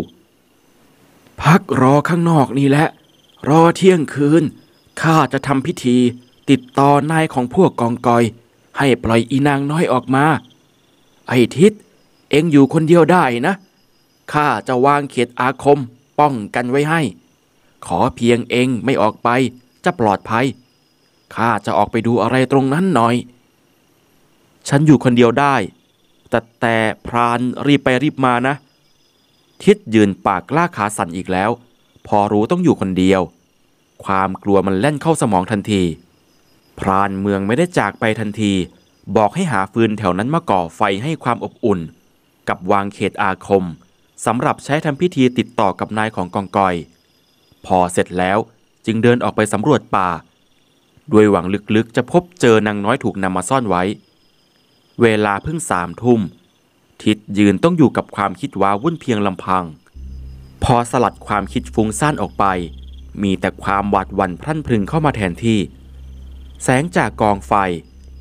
พักรอข้างนอกนี่แหละ รอเที่ยงคืน ข้าจะทำพิธีติดต่อนายของพวกกองกอย ให้ปล่อยอีนางน้อยออกมา ไอ้ทิศเอ็งอยู่คนเดียวได้นะเข้าจะวางเขตอาคมป้องกันไว้ให้ ขอเพียงเองไม่ออกไปจะปลอดภัย ข้าจะออกไปดูอะไรตรงนั้นหน่อย ฉันอยู่คนเดียวได้ แต่แต่พรานรีบไปรีบมานะ ทิดยืนปากล่าขาสั่นอีกแล้ว พอรู้ต้องอยู่คนเดียว ความกลัวมันแล่นเข้าสมองทันที พรานเมืองไม่ได้จากไปทันที บอกให้หาฟืนแถวนั้นมาก่อไฟให้ความอบอุ่น กับวางเขตอาคมสำหรับใช้ทำพิธีติดต่อกับนายของกองกอย พอเสร็จแล้วจึงเดินออกไปสำรวจป่า ด้วยหวังลึกๆ จะพบเจอนางน้อยถูกนำมาซ่อนไว้ เวลาเพิ่งสามทุ่ม ทิดยืนต้องอยู่กับความคิดว้าวุ่นเพียงลำพัง พอสลัดความคิดฟุ้งซ่านออกไป มีแต่ความหวาดหวั่นพรั่นพรึงเข้ามาแทนที่ แสงจากกองไฟ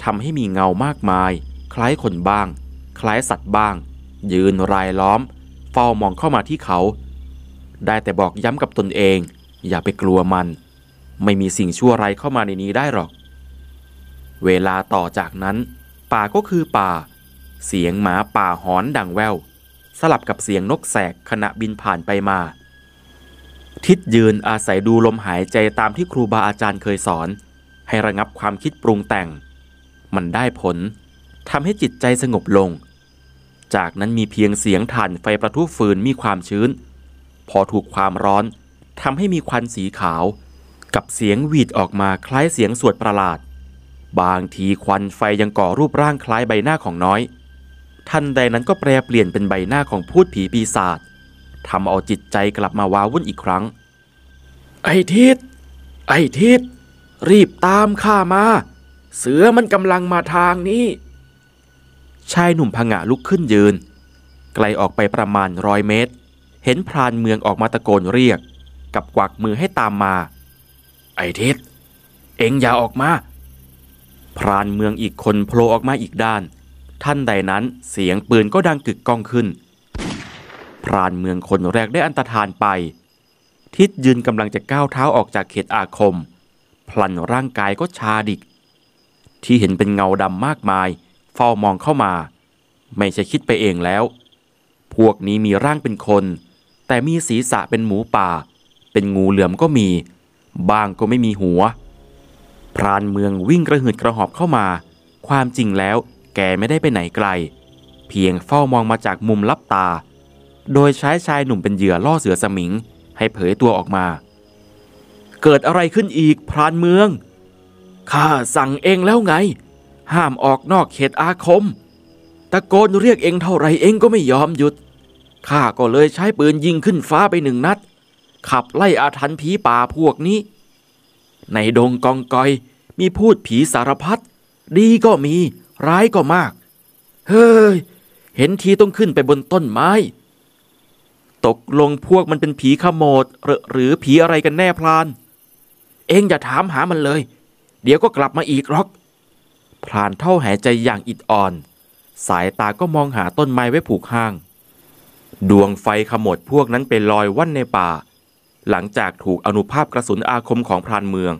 ทำให้มีเงามากมาย คล้ายคนบ้าง คล้ายสัตว์บ้าง ยืนรายล้อมฝ้ามองเข้ามาที่เขา ได้แต่บอกย้ำกับตนเอง อย่าไปกลัวมัน ไม่มีสิ่งชั่วร้ายเข้ามาในนี้ได้หรอก เวลาต่อจากนั้น ป่าก็คือป่า เสียงหมาป่าหอนดังแววสลับกับเสียงนกแสกขณะบินผ่านไปมา ทิดยืนอาศัยดูลมหายใจตามที่ครูบาอาจารย์เคยสอน ให้ระงับความคิดปรุงแต่ง มันได้ผลทำให้จิตใจสงบลงจากนั้นมีเพียงเสียงถ่านไฟประทุฟืนมีความชื้น พอถูกความร้อนทำให้มีควันสีขาวกับเสียงหวีดออกมาคล้ายเสียงสวดประหลาด บางทีควันไฟยังก่อรูปร่างคล้ายใบหน้าของน้อย ท่านใดนั้นก็แปรเปลี่ยนเป็นใบหน้าของพูดผีปีศาจทำเอาจิตใจกลับมาวาวุ่นอีกครั้ง ไอ้ทิศไอ้ทิศรีบตามข้ามาเสือมันกำลังมาทางนี้ชายหนุ่มผงะลุกขึ้นยืนไกลออกไปประมาณร้อยเมตร เห็นพรานเมืองออกมาตะโกนเรียกกับกวักมือให้ตามมา ไอ้ทิศเอ็งอย่าออกมา พรานเมืองอีกคนโผล่ออกมาอีกด้าน ท่านใดนั้นเสียงปืนก็ดังกึกก้องขึ้น พรานเมืองคนแรกได้อันตรธานไป ทิศยืนกำลังจะก้าวเท้าออกจากเขตอาคม พลันร่างกายก็ชาดิก ที่เห็นเป็นเงาดำมากมายเฝ้ามองเข้ามา ไม่ใช่คิดไปเองแล้ว พวกนี้มีร่างเป็นคน แต่มีศีรษะเป็นหมูป่า เป็นงูเหลือมก็มีบางก็ไม่มีหัว พรานเมืองวิ่งกระหืดกระหอบเข้ามา ความจริงแล้ว แกไม่ได้ไปไหนไกล เพียงเฝ้ามองมาจากมุมลับตา โดยใช้ชายหนุ่มเป็นเหยื่อล่อเสือสมิง ให้เผยตัวออกมา เกิดอะไรขึ้นอีก พรานเมืองข้าสั่งเองแล้วไงห้ามออกนอกเขตอาคม ตะโกนเรียกเองเท่าไรเองก็ไม่ยอมหยุด ข้าก็เลยใช้ปืนยิงขึ้นฟ้าไปหนึ่งนัด ขับไล่อาถันผีป่าพวกนี้ ในดงกองกอยมีพูดผีสารพัด ดีก็มี ร้ายก็มาก เฮ้ย เห็นทีต้องขึ้นไปบนต้นไม้ ตกลงพวกมันเป็นผีขโมดหรือผีอะไรกันแน่พลาน เองอย่าถามหามันเลย เดี๋ยวก็กลับมาอีกหรอกพรานเท่าหายใจอย่างอิดอ่อน สายตาก็มองหาต้นไม้ไว้ผูกห้าง ดวงไฟขมวดพวกนั้นไปลอยว่อนในป่า หลังจากถูกอนุภาพกระสุนอาคมของพรานเมือง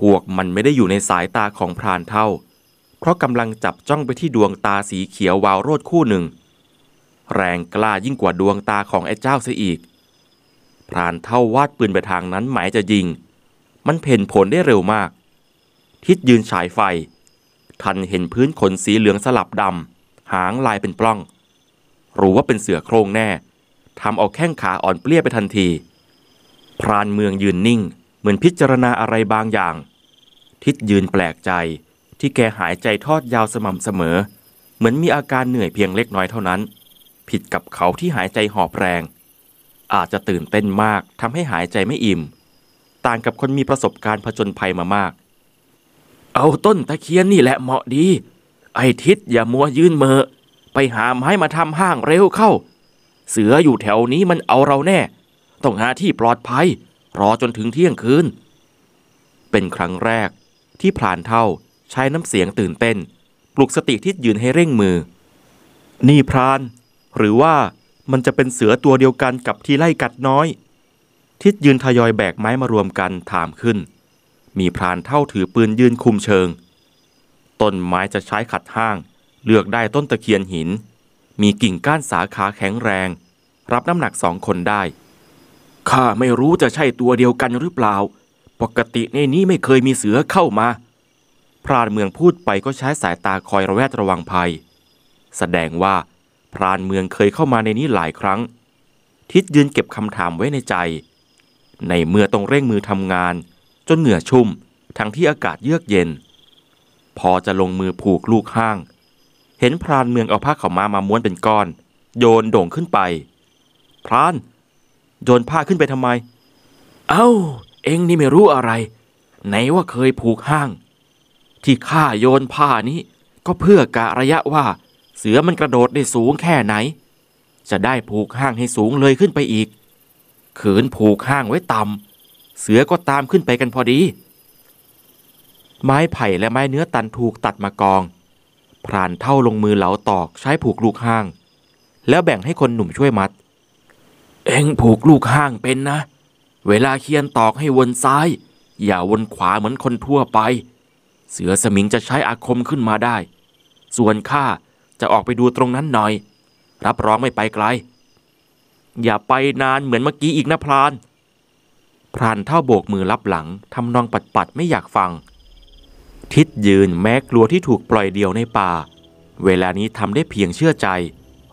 พวกมันไม่ได้อยู่ในสายตาของพรานเท่า เพราะกำลังจับจ้องไปที่ดวงตาสีเขียววาวโรดคู่หนึ่ง แรงกล้ายิ่งกว่าดวงตาของไอ้เจ้าเสียอีก พรานเท่าวาดปืนไปทางนั้นหมายจะยิง มันเพ่นผลได้เร็วมาก ทิศยืนฉายไฟทันเห็นพื้นขนสีเหลืองสลับดำหางลายเป็นปล้อง รู้ว่าเป็นเสือโครงแน่ ทำเอาแข้งขาอ่อนเปลี้ยไปทันที พรานเมืองยืนนิ่ง เหมือนพิจารณาอะไรบางอย่าง ทิดยืนแปลกใจที่แกหายใจทอดยาวสม่ำเสมอ เหมือนมีอาการเหนื่อยเพียงเล็กน้อยเท่านั้น ผิดกับเขาที่หายใจหอบแรงอาจจะตื่นเต้นมากทำให้หายใจไม่อิ่ม ต่างกับคนมีประสบการณ์ผจญภัยมามากเอาต้นตะเคียนนี่แหละเหมาะดี ไอ้ทิศอย่ามัวยืนเมอไปหาไม้มาทำห้างเร็วเข้า เสืออยู่แถวนี้มันเอาเราแน่ ต้องหาที่ปลอดภัย รอจนถึงเที่ยงคืน เป็นครั้งแรกที่พรานเท่าใช้น้ำเสียงตื่นเต้นปลุกสติทิศยืนให้เร่งมือ นี่พราน หรือว่ามันจะเป็นเสือตัวเดียวกันกับที่ไล่กัดน้อย ทิศยืนทยอยแบกไม้มารวมกันถามขึ้นมีพรานเท่าถือปืนยืนคุมเชิง ต้นไม้จะใช้ขัดห้าง เลือกได้ต้นตะเคียนหิน มีกิ่งก้านสาขาแข็งแรง รับน้ำหนักสองคนได้ ข้าไม่รู้จะใช่ตัวเดียวกันหรือเปล่า ปกติในนี้ไม่เคยมีเสือเข้ามา พรานเมืองพูดไปก็ใช้สายตาคอยระแวดระวังภัย แสดงว่า พรานเมืองเคยเข้ามาในนี้หลายครั้ง ทิดยืนเก็บคำถามไว้ในใจ ในเมื่อต้องเร่งมือทำงานจนเหงื่อชุ่ม ทั้งที่อากาศเยือกเย็น พอจะลงมือผูกลูกห้าง เห็นพรานเมืองเอาผ้าขาวม้ามาม้วนเป็นก้อน โยนโด่งขึ้นไป พราน โยนผ้าขึ้นไปทำไม เอา้า เอ็งนี่ไม่รู้อะไร ไหนว่าเคยผูกห้าง ที่ข้าโยนผ้านี้ ก็เพื่อกะระยะว่าเสือมันกระโดดได้สูงแค่ไหน จะได้ผูกห้างให้สูงเลยขึ้นไปอีก ขืนผูกห้างไว้ต่ำเสือก็ตามขึ้นไปกันพอดี ไม้ไผ่และไม้เนื้อตันถูกตัดมากอง พรานเท่าลงมือเหลาตอกใช้ผูกลูกห้าง แล้วแบ่งให้คนหนุ่มช่วยมัด เอ็งผูกลูกห้างเป็นนะ เวลาเคียนตอกให้วนซ้าย อย่าวนขวาเหมือนคนทั่วไป เสือสมิงจะใช้อาคมขึ้นมาได้ ส่วนข้า จะออกไปดูตรงนั้นหน่อย รับรองไม่ไปไกล อย่าไปนานเหมือนเมื่อกี้อีกนะพรานพรานเท่าโบกมือรับหลังทำนองปัดปัดไม่อยากฟัง ทิดยืนแม้กลัวที่ถูกปล่อยเดียวในป่า เวลานี้ทำได้เพียงเชื่อใจ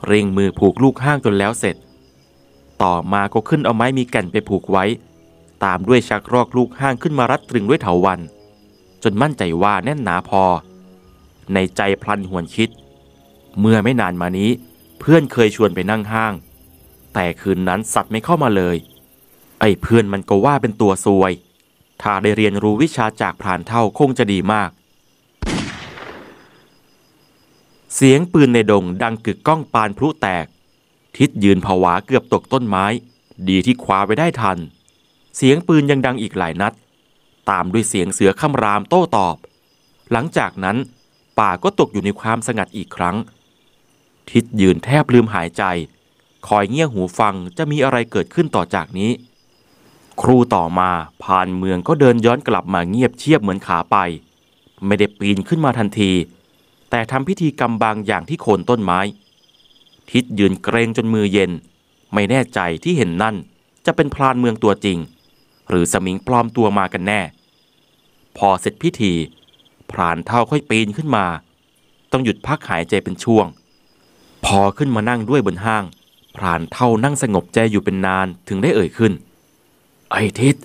เร่งมือผูกลูกห้างจนแล้วเสร็จ ต่อมาก็ขึ้นเอาไม้มีแก่นไปผูกไว้ ตามด้วยชักรอกลูกห้างขึ้นมารัดตรึงด้วยเถาวัน จนมั่นใจว่าแน่นหนาพอ ในใจพลันหวนคิด เมื่อไม่นานมานี้ เพื่อนเคยชวนไปนั่งห้าง แต่คืนนั้นสัตว์ไม่เข้ามาเลยไอ้เพื่อนมันก็ว่าเป็นตัวซวย ถ้าได้เรียนรู้วิชาจากพรานเท่าคงจะดีมาก เสียงปืนในดงดังกึกก้องปานพลุแตก ทิดยืนผวาเกือบตกต้นไม้ ดีที่คว้าไว้ได้ทัน เสียงปืนยังดังอีกหลายนัด ตามด้วยเสียงเสือคำรามโต้ตอบ หลังจากนั้น ป่าก็ตกอยู่ในความสงัดอีกครั้ง ทิดยืนแทบลืมหายใจ คอยเงี่ยหูฟังจะมีอะไรเกิดขึ้นต่อจากนี้ครู่ต่อมาพานเมืองก็เดินย้อนกลับมาเงียบเชียบเหมือนขาไป ไม่ได้ปีนขึ้นมาทันที แต่ทำพิธีกรรมบางอย่างที่โคนต้นไม้ ทิดยืนเกรงจนมือเย็น ไม่แน่ใจที่เห็นนั่นจะเป็นพรานเมืองตัวจริง หรือสมิงปลอมตัวมากันแน่ พอเสร็จพิธีพรานเท่าค่อยปีนขึ้นมา ต้องหยุดพักหายใจเป็นช่วง พอขึ้นมานั่งด้วยบนห้างพรานเท่านั่งสงบใจอยู่เป็นนานถึงได้เอ่ยขึ้นไอ้ทิศ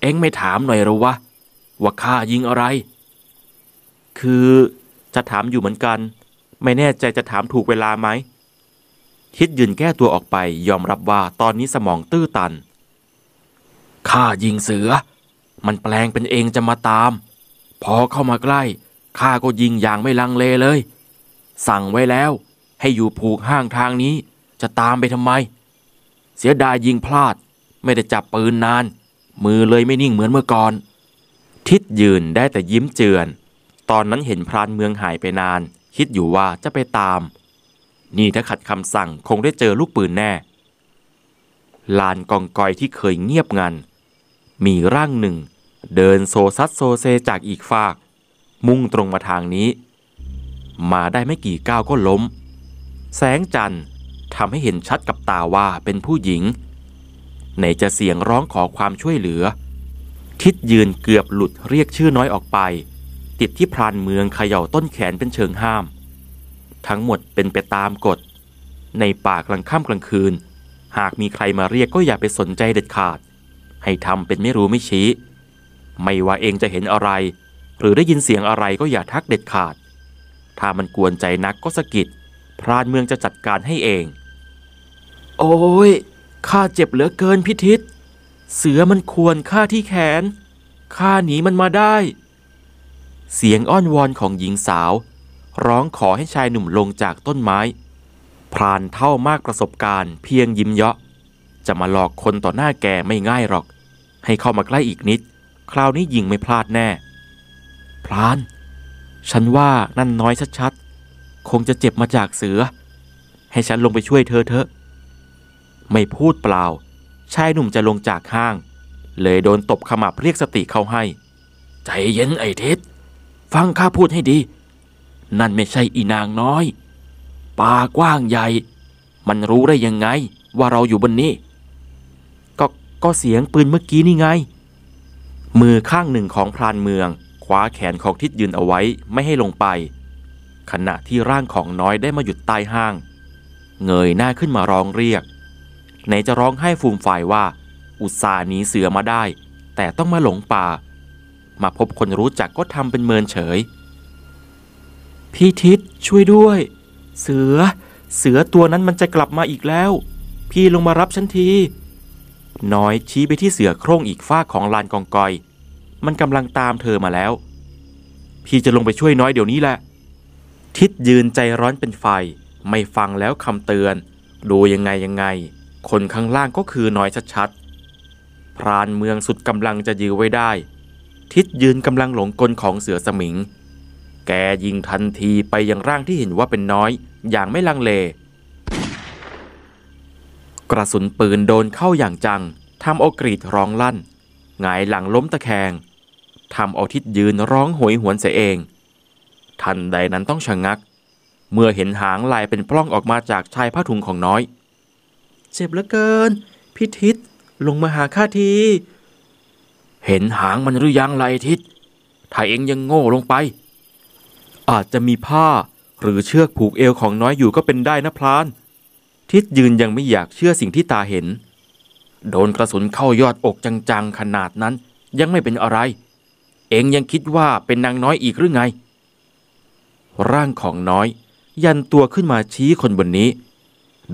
เอ็งไม่ถามหน่อยหรอวะว่าข้ายิงอะไร คือจะถามอยู่เหมือนกัน ไม่แน่ใจจะถามถูกเวลาไหมทิศยืนแก้ตัวออกไปยอมรับว่าตอนนี้สมองตื้อตันข้ายิงเสือมันแปลงเป็นเองจะมาตาม พอเข้ามาใกล้ข้าก็ยิงอย่างไม่ลังเลเลย สั่งไว้แล้ว ให้อยู่ผูกห้างทางนี้ จะตามไปทำไม เสียดายยิงพลาดไม่ได้จับปืนนาน มือเลยไม่นิ่งเหมือนเมื่อก่อน ทิดยืนได้แต่ยิ้มเจือน ตอนนั้นเห็นพรานเมืองหายไปนาน คิดอยู่ว่าจะไปตาม นี่ถ้าขัดคำสั่งคงได้เจอลูกปืนแน่ ลานกองกอยที่เคยเงียบงัน มีร่างหนึ่งเดินโซซัดโซเซจากอีกฝาก มุ่งตรงมาทางนี้ มาได้ไม่กี่ก้าวก็ล้ม แสงจันทร์ทำให้เห็นชัดกับตาว่าเป็นผู้หญิงไหนจะเสียงร้องขอความช่วยเหลือ ทิดยืนเกือบหลุดเรียกชื่อน้อยออกไป ติดที่พรานเมืองเขย่าต้นแขนเป็นเชิงห้าม ทั้งหมดเป็นไปตามกฎ ในป่ากลางค่ำกลางคืน หากมีใครมาเรียกก็อย่าไปสนใจเด็ดขาด ให้ทำเป็นไม่รู้ไม่ชี้ ไม่ว่าเองจะเห็นอะไร หรือได้ยินเสียงอะไรก็อย่าทักเด็ดขาด ถ้ามันกวนใจนักก็สะกิดพรานเมืองจะจัดการให้เอง โอ้ยข้าเจ็บเหลือเกินพิทิศเสือมันควรข้าที่แขน ข้าหนีมันมาได้ เสียงอ้อนวอนของหญิงสาว ร้องขอให้ชายหนุ่มลงจากต้นไม้ พรานเท่ามากประสบการณ์ เพียงยิ้มเยาะจะมาหลอกคนต่อหน้าแกไม่ง่ายหรอก ให้เข้ามาใกล้อีกนิด คราวนี้ยิงไม่พลาดแน่ พรานฉันว่านั่นน้อยชัดๆ คงจะเจ็บมาจากเสือ ให้ฉันลงไปช่วยเธอเถอะไม่พูดเปล่า ชายหนุ่มจะลงจากห้าง เลยโดนตบขมับเรียกสติเขาให้ ใจเย็นไอ้เท็ดฟังข้าพูดให้ดี นั่นไม่ใช่อีนางน้อยป่ากว้างใหญ่ มันรู้ได้ยังไงว่าเราอยู่บนนี้ ก็ก็เสียงปืนเมื่อกี้นี่ไง มือข้างหนึ่งของพรานเมืองคว้าแขนของทิดยืนเอาไว้ไม่ให้ลงไป ขณะที่ร่างของน้อยได้มาหยุดใต้ห้าง เงยหน้าขึ้นมาร้องเรียกไหนจะร้องไห้ฟูมฝ่ายว่าอุตส่าห์หนีเสือมาได้ แต่ต้องมาหลงป่า มาพบคนรู้จักก็ทำเป็นเมินเฉย พี่ทิศช่วยด้วย เสือ เสือตัวนั้นมันจะกลับมาอีกแล้ว พี่ลงมารับฉันที น้อยชี้ไปที่เสือโคร่งอีกฝ้าของลานกองกอย มันกำลังตามเธอมาแล้ว พี่จะลงไปช่วยน้อยเดี๋ยวนี้แหละ ทิศยืนใจร้อนเป็นไฟ ไม่ฟังแล้วคำเตือนดูยังไงยังไงคนข้างล่างก็คือน้อยชัดๆ พรานเมืองสุดกำลังจะยื้อไว้ได้ ทิดยืนกำลังหลงกลของเสือสมิง แกยิงทันทีไปยังร่างที่เห็นว่าเป็นน้อยอย่างไม่ลังเล กระสุนปืนโดนเข้าอย่างจังทำเอากรีดร้องลั่นหงายหลังล้มตะแคงทำเอาทิดยืนร้องโหยหวนเสียเอง ทันใดนั้นต้องชะงัก เมื่อเห็นหางลายเป็นปล้องออกมาจากชายผ้าถุงของน้อยเจ็บเหลือเกิน พิทิศลงมาหาข้าที เห็นหางมันหรือยังไรทิศถ้าเองยังโง่ลงไป อาจจะมีผ้าหรือเชือกผูกเอวของน้อยอยู่ก็เป็นได้นะพลาน ทิศยืนยังไม่อยากเชื่อสิ่งที่ตาเห็น โดนกระสุนเข้ายอดอกจังๆขนาดนั้น ยังไม่เป็นอะไร เองยังคิดว่าเป็นนางน้อยอีกหรือไง ร่างของน้อยยันตัวขึ้นมาชี้คนบนนี้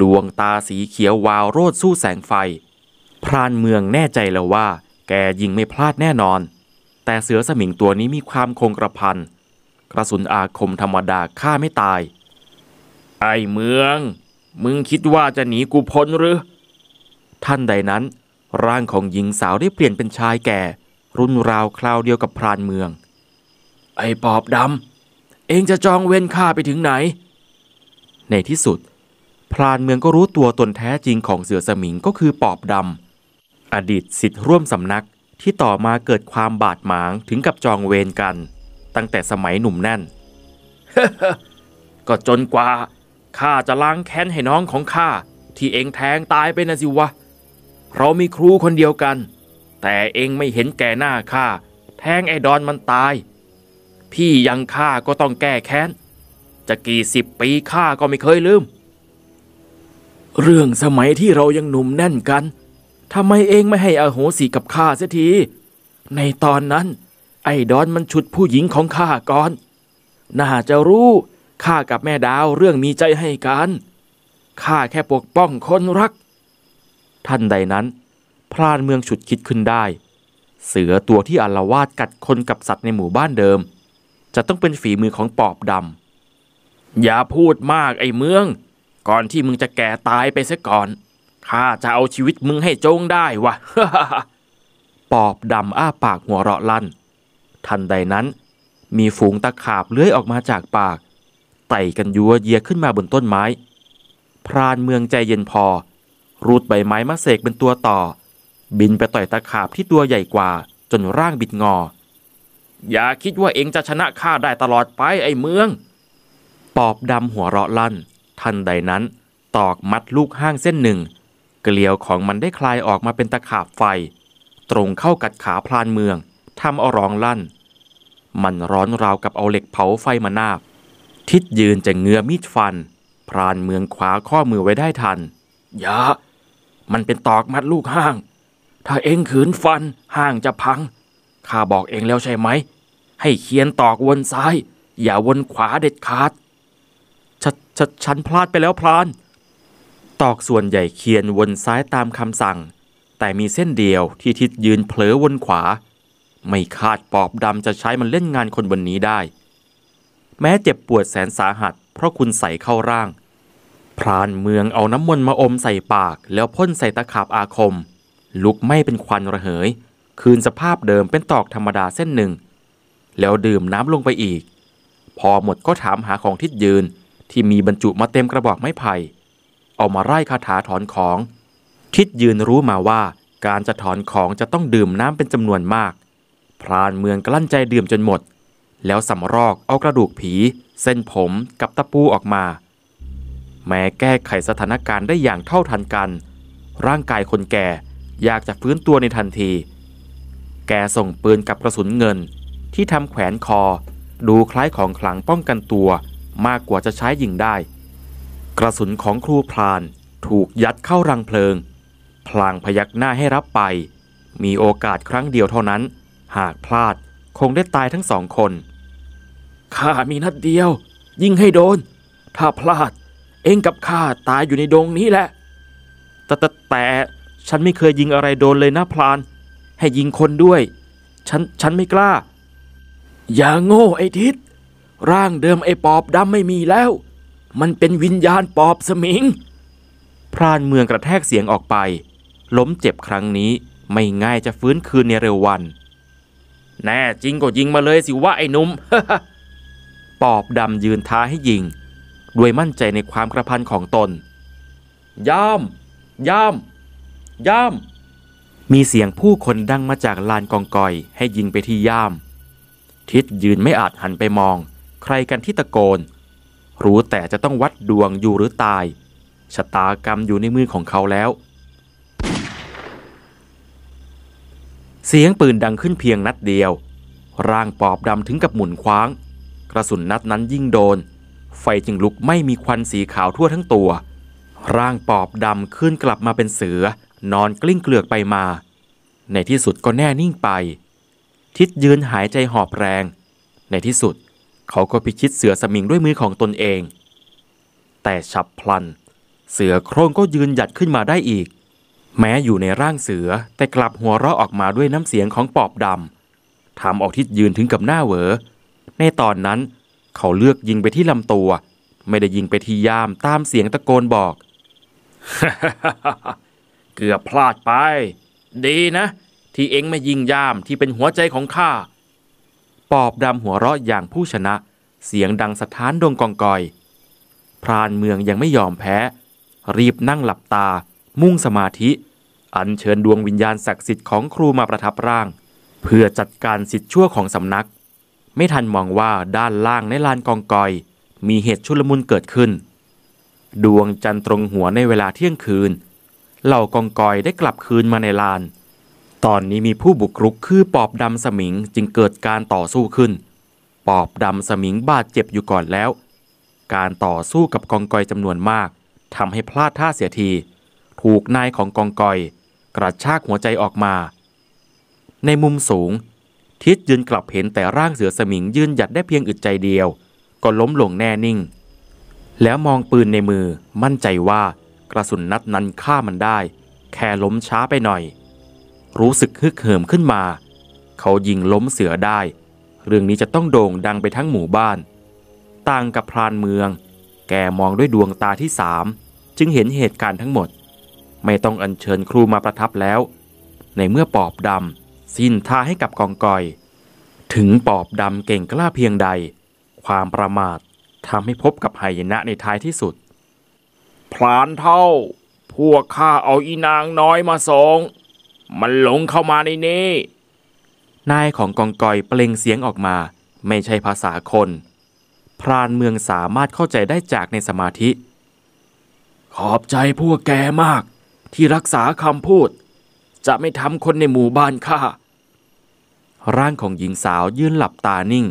ดวงตาสีเขียววาวโรดสู้แสงไฟ พรานเมืองแน่ใจแล้วว่า แกยิงไม่พลาดแน่นอน แต่เสือสมิงตัวนี้มีความคงกระพันกระสุนอาคมธรรมดาฆ่าไม่ตาย ไอ้เมือง มึงคิดว่าจะหนีกูพ้นหรือ ท่านใดนั้น ร่างของหญิงสาวได้เปลี่ยนเป็นชายแก่ รุ่นราวคราวเดียวกับพรานเมือง ไอ้ปอบดำเองจะจองเวนข้าไปถึงไหน ในที่สุดพรานเมืองก็รู้ตัวตนแท้จริงของเสือสมิงก็คือปอบดำอดีตสิทธิ์ร่วมสำนักที่ต่อมาเกิดความบาดหมางถึงกับจองเวรกัน ตั้งแต่สมัยหนุ่มแน่น ก็จนกว่า ข้าจะล้างแค้นให้น้องของข้า ที่เองแทงตายไปนะสิวะ เรามีครูคนเดียวกัน แต่เองไม่เห็นแก่หน้าข้า แทงไอ้ดอนมันตาย พี่ยังข้าก็ต้องแก้แค้น จะกี่สิบปีข้าก็ไม่เคยลืมเรื่องสมัยที่เรายังหนุ่มแน่นกันทำไมเองไม่ให้อโหสิกับข้าเสียที ในตอนนั้น ไอ้ดอนมันฉุดผู้หญิงของข้าก่อน น่าจะรู้ข้ากับแม่ดาวเรื่องมีใจให้กัน ข้าแค่ปกป้องคนรัก ท่านใดนั้น พรานเมืองฉุดคิดขึ้นได้ เสือตัวที่อารวาดกัดคนกับสัตว์ในหมู่บ้านเดิม จะต้องเป็นฝีมือของปอบดำอย่าพูดมากไอ้เมืองก่อนที่มึงจะแก่ตายไปซะก่อน ข้าจะเอาชีวิตมึงให้จงได้วะปอบดำอ้าปากหัวเราะลั่น ทันใดนั้น มีฝูงตะขาบเลื้อยออกมาจากปาก ไต่กันยัวเยียขึ้นมาบนต้นไม้ พรานเมืองใจเย็นพอ รูดใบไม้มาเสกเป็นตัวต่อ บินไปต่อยตะขาบที่ตัวใหญ่กว่าจนร่างบิดงอ อย่าคิดว่าเองจะชนะข้าได้ตลอดไปไอ้เมือง ปอบดำหัวเราะลั่นท่านใดนั้น ตอกมัดลูกห้างเส้นหนึ่ง เกลียวของมันได้คลายออกมาเป็นตะขาบไฟ ตรงเข้ากัดขาพลานเมืองทำเอาร้องลั่น มันร้อนราวกับเอาเหล็กเผาไฟมานาบ ทิดยืนจะเงื้อมีดฟันพรานเมืองขวาข้อมือไว้ได้ทันอย่ามันเป็นตอกมัดลูกห้าง ถ้าเองขืนฟันห้างจะพังข้าบอกเองแล้วใช่ไหมให้เคียนตอกวนซ้าย อย่าวนขวาเด็ดขาดฉันพลาดไปแล้วพลาน ตอกส่วนใหญ่เคียนวนซ้ายตามคำสั่ง แต่มีเส้นเดียวที่ทิศยืนเผลอวนขวา ไม่คาดปอบดำจะใช้มันเล่นงานคนบนนี้ได้ แม้เจ็บปวดแสนสาหัส เพราะคุณใส่เข้าร่าง พรานเมืองเอาน้ำมนต์มาอมใส่ปากแล้วพ่นใส่ตะขาบอาคม ลุกไม่เป็นควันระเหย คืนสภาพเดิมเป็นตอกธรรมดาเส้นหนึ่ง แล้วดื่มน้ำลงไปอีก พอหมดก็ถามหาของทิศยืนที่มีบรรจุมาเต็มกระบอกไม้ไผ่ออกมาไล่คาถาถอนของ คิดยืนรู้มาว่าการจะถอนของจะต้องดื่มน้ำเป็นจำนวนมาก พรานเมืองกลั้นใจดื่มจนหมด แล้วสำรอกเอากระดูกผี เส้นผมกับตะปูออกมา แม้แก้ไขสถานการณ์ได้อย่างเท่าทันกัน ร่างกายคนแก่อยากจะฟื้นตัวในทันที แกส่งปืนกับกระสุนเงิน ที่ทำแขวนคอดูคล้ายของขลังป้องกันตัวมากกว่าจะใช้ยิงได้ กระสุนของครูพรานถูกยัดเข้ารังเพลิง พลางพยักหน้าให้รับไป มีโอกาสครั้งเดียวเท่านั้น หากพลาดคงได้ตายทั้งสองคน ข้ามีนัดเดียว ยิงให้โดน ถ้าพลาด เองกับข้าตายอยู่ในดงนี้แหละ แต่แต่แต่ฉันไม่เคยยิงอะไรโดนเลยนะพลาน ให้ยิงคนด้วย ฉันฉันไม่กล้าอย่าโง่ไอ้ทิศร่างเดิมไอ้ปอบดำไม่มีแล้ว มันเป็นวิญญาณปอบสมิง พรานเมืองกระแทกเสียงออกไป ล้มเจ็บครั้งนี้ ไม่ง่ายจะฟื้นคืนในเร็ววัน แน่จริงก็ยิงมาเลยสิว่าไอ้นุ่มปอบดำยืนท้าให้ยิง ด้วยมั่นใจในความกระพันของตนย่ามย่ามย่าม มีเสียงผู้คนดังมาจากลานกองกอย ให้ยิงไปที่ย่าม ทิดยืนไม่อาจหันไปมองใครกันที่ตะโกน รู้แต่จะต้องวัดดวงอยู่หรือตายชะตากรรมอยู่ในมือของเขาแล้ว เสียงปืนดังขึ้นเพียงนัดเดียว ร่างปอบดำถึงกับหมุนคว้าง กระสุนนัดนั้นยิ่งโดน ไฟจึงลุกไม่มีควันสีขาวทั่วทั้งตัวร่างปอบดำขึ้นกลับมาเป็นเสือ นอนกลิ้งเกลือกไปมา ในที่สุดก็แน่นิ่งไป ทิดยืนหายใจหอบแรงในที่สุดเขาก็พิชิตเสือสมิงด้วยมือของตนเอง แต่ฉับพลัน เสือโคร่งก็ยืนหยัดขึ้นมาได้อีก แม้อยู่ในร่างเสือแต่กลับหัวเราะออกมาด้วยน้ำเสียงของปอบดำ ทำออกทิศยืนถึงกับหน้าเหวอในตอนนั้นเขาเลือกยิงไปที่ลำตัว ไม่ได้ยิงไปที่ยามตามเสียงตะโกนบอก เกือบพลาดไป ดีนะ ที่เอ็งไม่ยิงยามที่เป็นหัวใจของข้าปอบดำหัวเราะอย่างผู้ชนะ เสียงดังสะท้านดงกองกอย พรานเมืองยังไม่ยอมแพ้ รีบนั่งหลับตา มุ่งสมาธิ อัญเชิญดวงวิญญาณศักดิ์สิทธิ์ของครูมาประทับร่าง เพื่อจัดการสิทธิ์ชั่วของสำนัก ไม่ทันมองว่าด้านล่างในลานกองกอย มีเหตุชุลมุนเกิดขึ้น ดวงจันทร์ตรงหัวในเวลาเที่ยงคืน เหล่ากองกอยได้กลับคืนมาในลานตอนนี้มีผู้บุกรุก คือปอบดำสมิงจึงเกิดการต่อสู้ขึ้น ปอบดำสมิงบาดเจ็บอยู่ก่อนแล้ว การต่อสู้กับกองกอยจำนวนมากทำให้พลาดท่าเสียที ถูกนายของกองกอย กระชากหัวใจออกมา ในมุมสูง ทิศยืนกลับเห็นแต่ร่างเสือสมิงยืนหยัดได้เพียงอึดใจเดียว ก็ล้มลงแน่นิ่ง แล้วมองปืนในมือมั่นใจว่ากระสุนนัดนั้นฆ่ามันได้ แค่ล้มช้าไปหน่อยรู้สึกฮึกเหิมขึ้นมา เขายิงล้มเสือได้ เรื่องนี้จะต้องโด่งดังไปทั้งหมู่บ้าน ต่างกับพรานเมือง แกมองด้วยดวงตาที่สาม จึงเห็นเหตุการณ์ทั้งหมด ไม่ต้องอัญเชิญครูมาประทับแล้ว ในเมื่อปอบดำ สิ้นท่าให้กับกองกอย ถึงปอบดำเก่งกล้าเพียงใด ความประมาททำให้พบกับไหยนะในท้ายที่สุด พรานเท่า พวกข้าเอาอีนางน้อยมาสองมันหลงเข้ามาในนี้ นายของกองกอยเปล่งเสียงออกมา ไม่ใช่ภาษาคน พรานเมืองสามารถเข้าใจได้จากในสมาธิ ขอบใจพวกแกมาก ที่รักษาคำพูด จะไม่ทำคนในหมู่บ้านข้าร่างของหญิงสาวยืนหลับตานิ่ง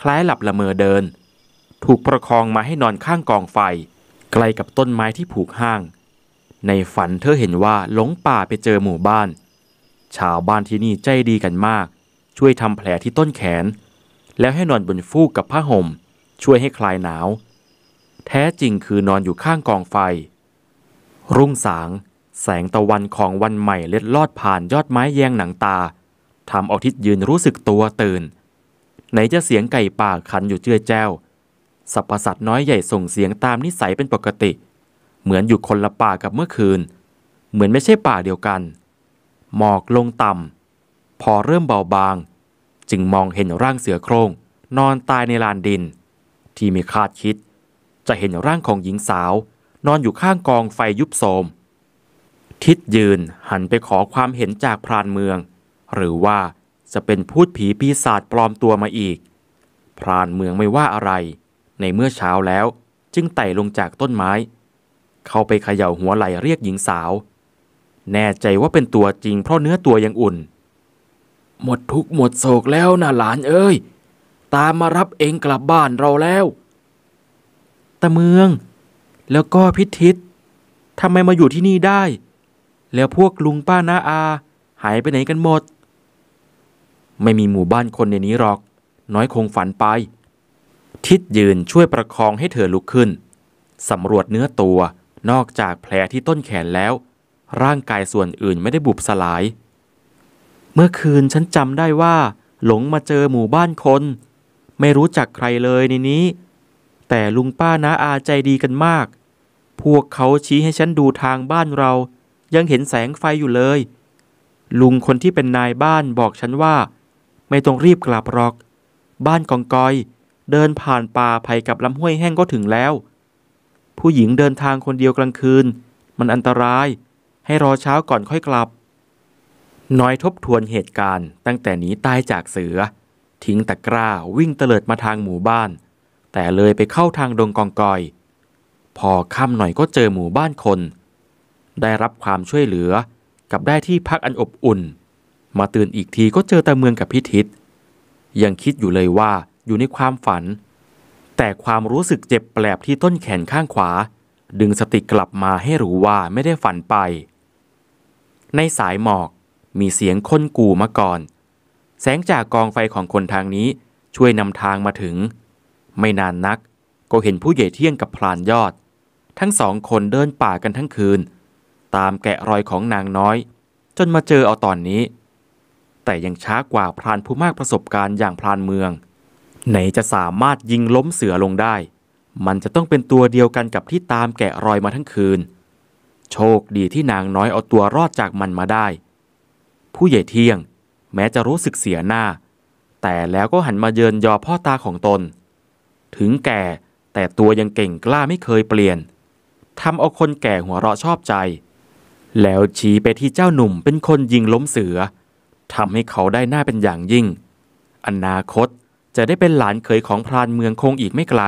คล้ายหลับละเมอเดิน ถูกประคองมาให้นอนข้างกองไฟใกล้กับต้นไม้ที่ผูกห้าง ในฝันเธอเห็นว่าหลงป่าไปเจอหมู่บ้านชาวบ้านที่นี่ใจดีกันมาก ช่วยทำแผลที่ต้นแขน แล้วให้นอนบนฟูกกับผ้าห่ม ช่วยให้คลายหนาว แท้จริงคือนอนอยู่ข้างกองไฟ รุ่งสาง แสงตะวันของวันใหม่เล็ดลอดผ่านยอดไม้แยงหนังตาทำออกทิศยืนรู้สึกตัวตื่น ไหนจะเสียงไก่ป่าขันอยู่เจือแจ้วสัพสัตว์น้อยใหญ่ส่งเสียงตามนิสัยเป็นปกติ เหมือนอยู่คนละป่ากับเมื่อคืน เหมือนไม่ใช่ป่าเดียวกันหมอกลงต่ำพอเริ่มเบาบาง จึงมองเห็นร่างเสือโครงนอนตายในลานดิน ที่ไม่คาดคิด จะเห็นร่างของหญิงสาว นอนอยู่ข้างกองไฟยุบโสมทิดยืนหันไปขอความเห็นจากพรานเมือง หรือว่าจะเป็นพูดผีปีศาจปลอมตัวมาอีก พรานเมืองไม่ว่าอะไร ในเมื่อเช้าแล้วจึงไต่ลงจากต้นไม้ เข้าไปเขย่าหัวไหลเรียกหญิงสาวแน่ใจว่าเป็นตัวจริง เพราะเนื้อตัวยังอุ่น หมดทุกหมดโศกแล้วนะหลานเอ้ย ตามมารับเองกลับบ้านเราแล้วตะเมืองแล้วก็พิทิศทำไมมาอยู่ที่นี่ได้ แล้วพวกลุงป้านาอา หายไปไหนกันหมด ไม่มีหมู่บ้านคนในนี้หรอก น้อยคงฝันไป ทิศยืนช่วยประคองให้เธอลุกขึ้นสำรวจเนื้อตัวนอกจากแผลที่ต้นแขนแล้วร่างกายส่วนอื่นไม่ได้บุบสลาย เมื่อคืน ฉันจำได้ว่า หลงมาเจอหมู่บ้านคน ไม่รู้จักใครเลยในนี้ แต่ลุงป้าน้าอาใจดีกันมาก พวกเขาชี้ให้ฉันดูทางบ้านเรายังเห็นแสงไฟอยู่เลย ลุงคนที่เป็นนายบ้านบอกฉันว่า ไม่ต้องรีบกลับหรอก บ้านกองกอย เดินผ่านป่าไผ่กับลำห้วยแห้งก็ถึงแล้ว ผู้หญิงเดินทางคนเดียวกลางคืน มันอันตรายให้รอเช้าก่อนค่อยกลับ น้อยทบทวนเหตุการณ์ ตั้งแต่หนีตายจากเสือทิ้งตะกร้าวิ่งเตลิดมาทางหมู่บ้าน แต่เลยไปเข้าทางดงกองกอย พอค่ำหน่อยก็เจอหมู่บ้านคน ได้รับความช่วยเหลือกับได้ที่พักอันอบอุ่น มาตื่นอีกทีก็เจอตาเมืองกับพิทิศยังคิดอยู่เลยว่าอยู่ในความฝัน แต่ความรู้สึกเจ็บแปลบที่ต้นแขนข้างขวา ดึงสติกลับมาให้รู้ว่าไม่ได้ฝันไปในสายหมอก มีเสียงค้นกู่มาก่อน แสงจากกองไฟของคนทางนี้ช่วยนำทางมาถึง ไม่นานนักก็เห็นผู้ใหญ่เที่ยงกับพลานยอด ทั้งสองคนเดินป่ากันทั้งคืน ตามแกะรอยของนางน้อย จนมาเจอเอาตอนนี้ แต่ยังช้ากว่าพรานผู้มากประสบการณ์อย่างพรานเมือง ไหนจะสามารถยิงล้มเสือลงได้ มันจะต้องเป็นตัวเดียวกันกับที่ตามแกะรอยมาทั้งคืนโชคดีที่นางน้อยเอาตัวรอดจากมันมาได้ ผู้ใหญ่เที่ยงแม้จะรู้สึกเสียหน้า แต่แล้วก็หันมาเยินยอพ่อตาของตน ถึงแก่แต่ตัวยังเก่งกล้าไม่เคยเปลี่ยนทำเอาคนแก่หัวเราะชอบใจ แล้วชี้ไปที่เจ้าหนุ่มเป็นคนยิงล้มเสือทำให้เขาได้หน้าเป็นอย่างยิ่ง อนาคตจะได้เป็นหลานเคยของพรานเมืองคงอีกไม่ไกล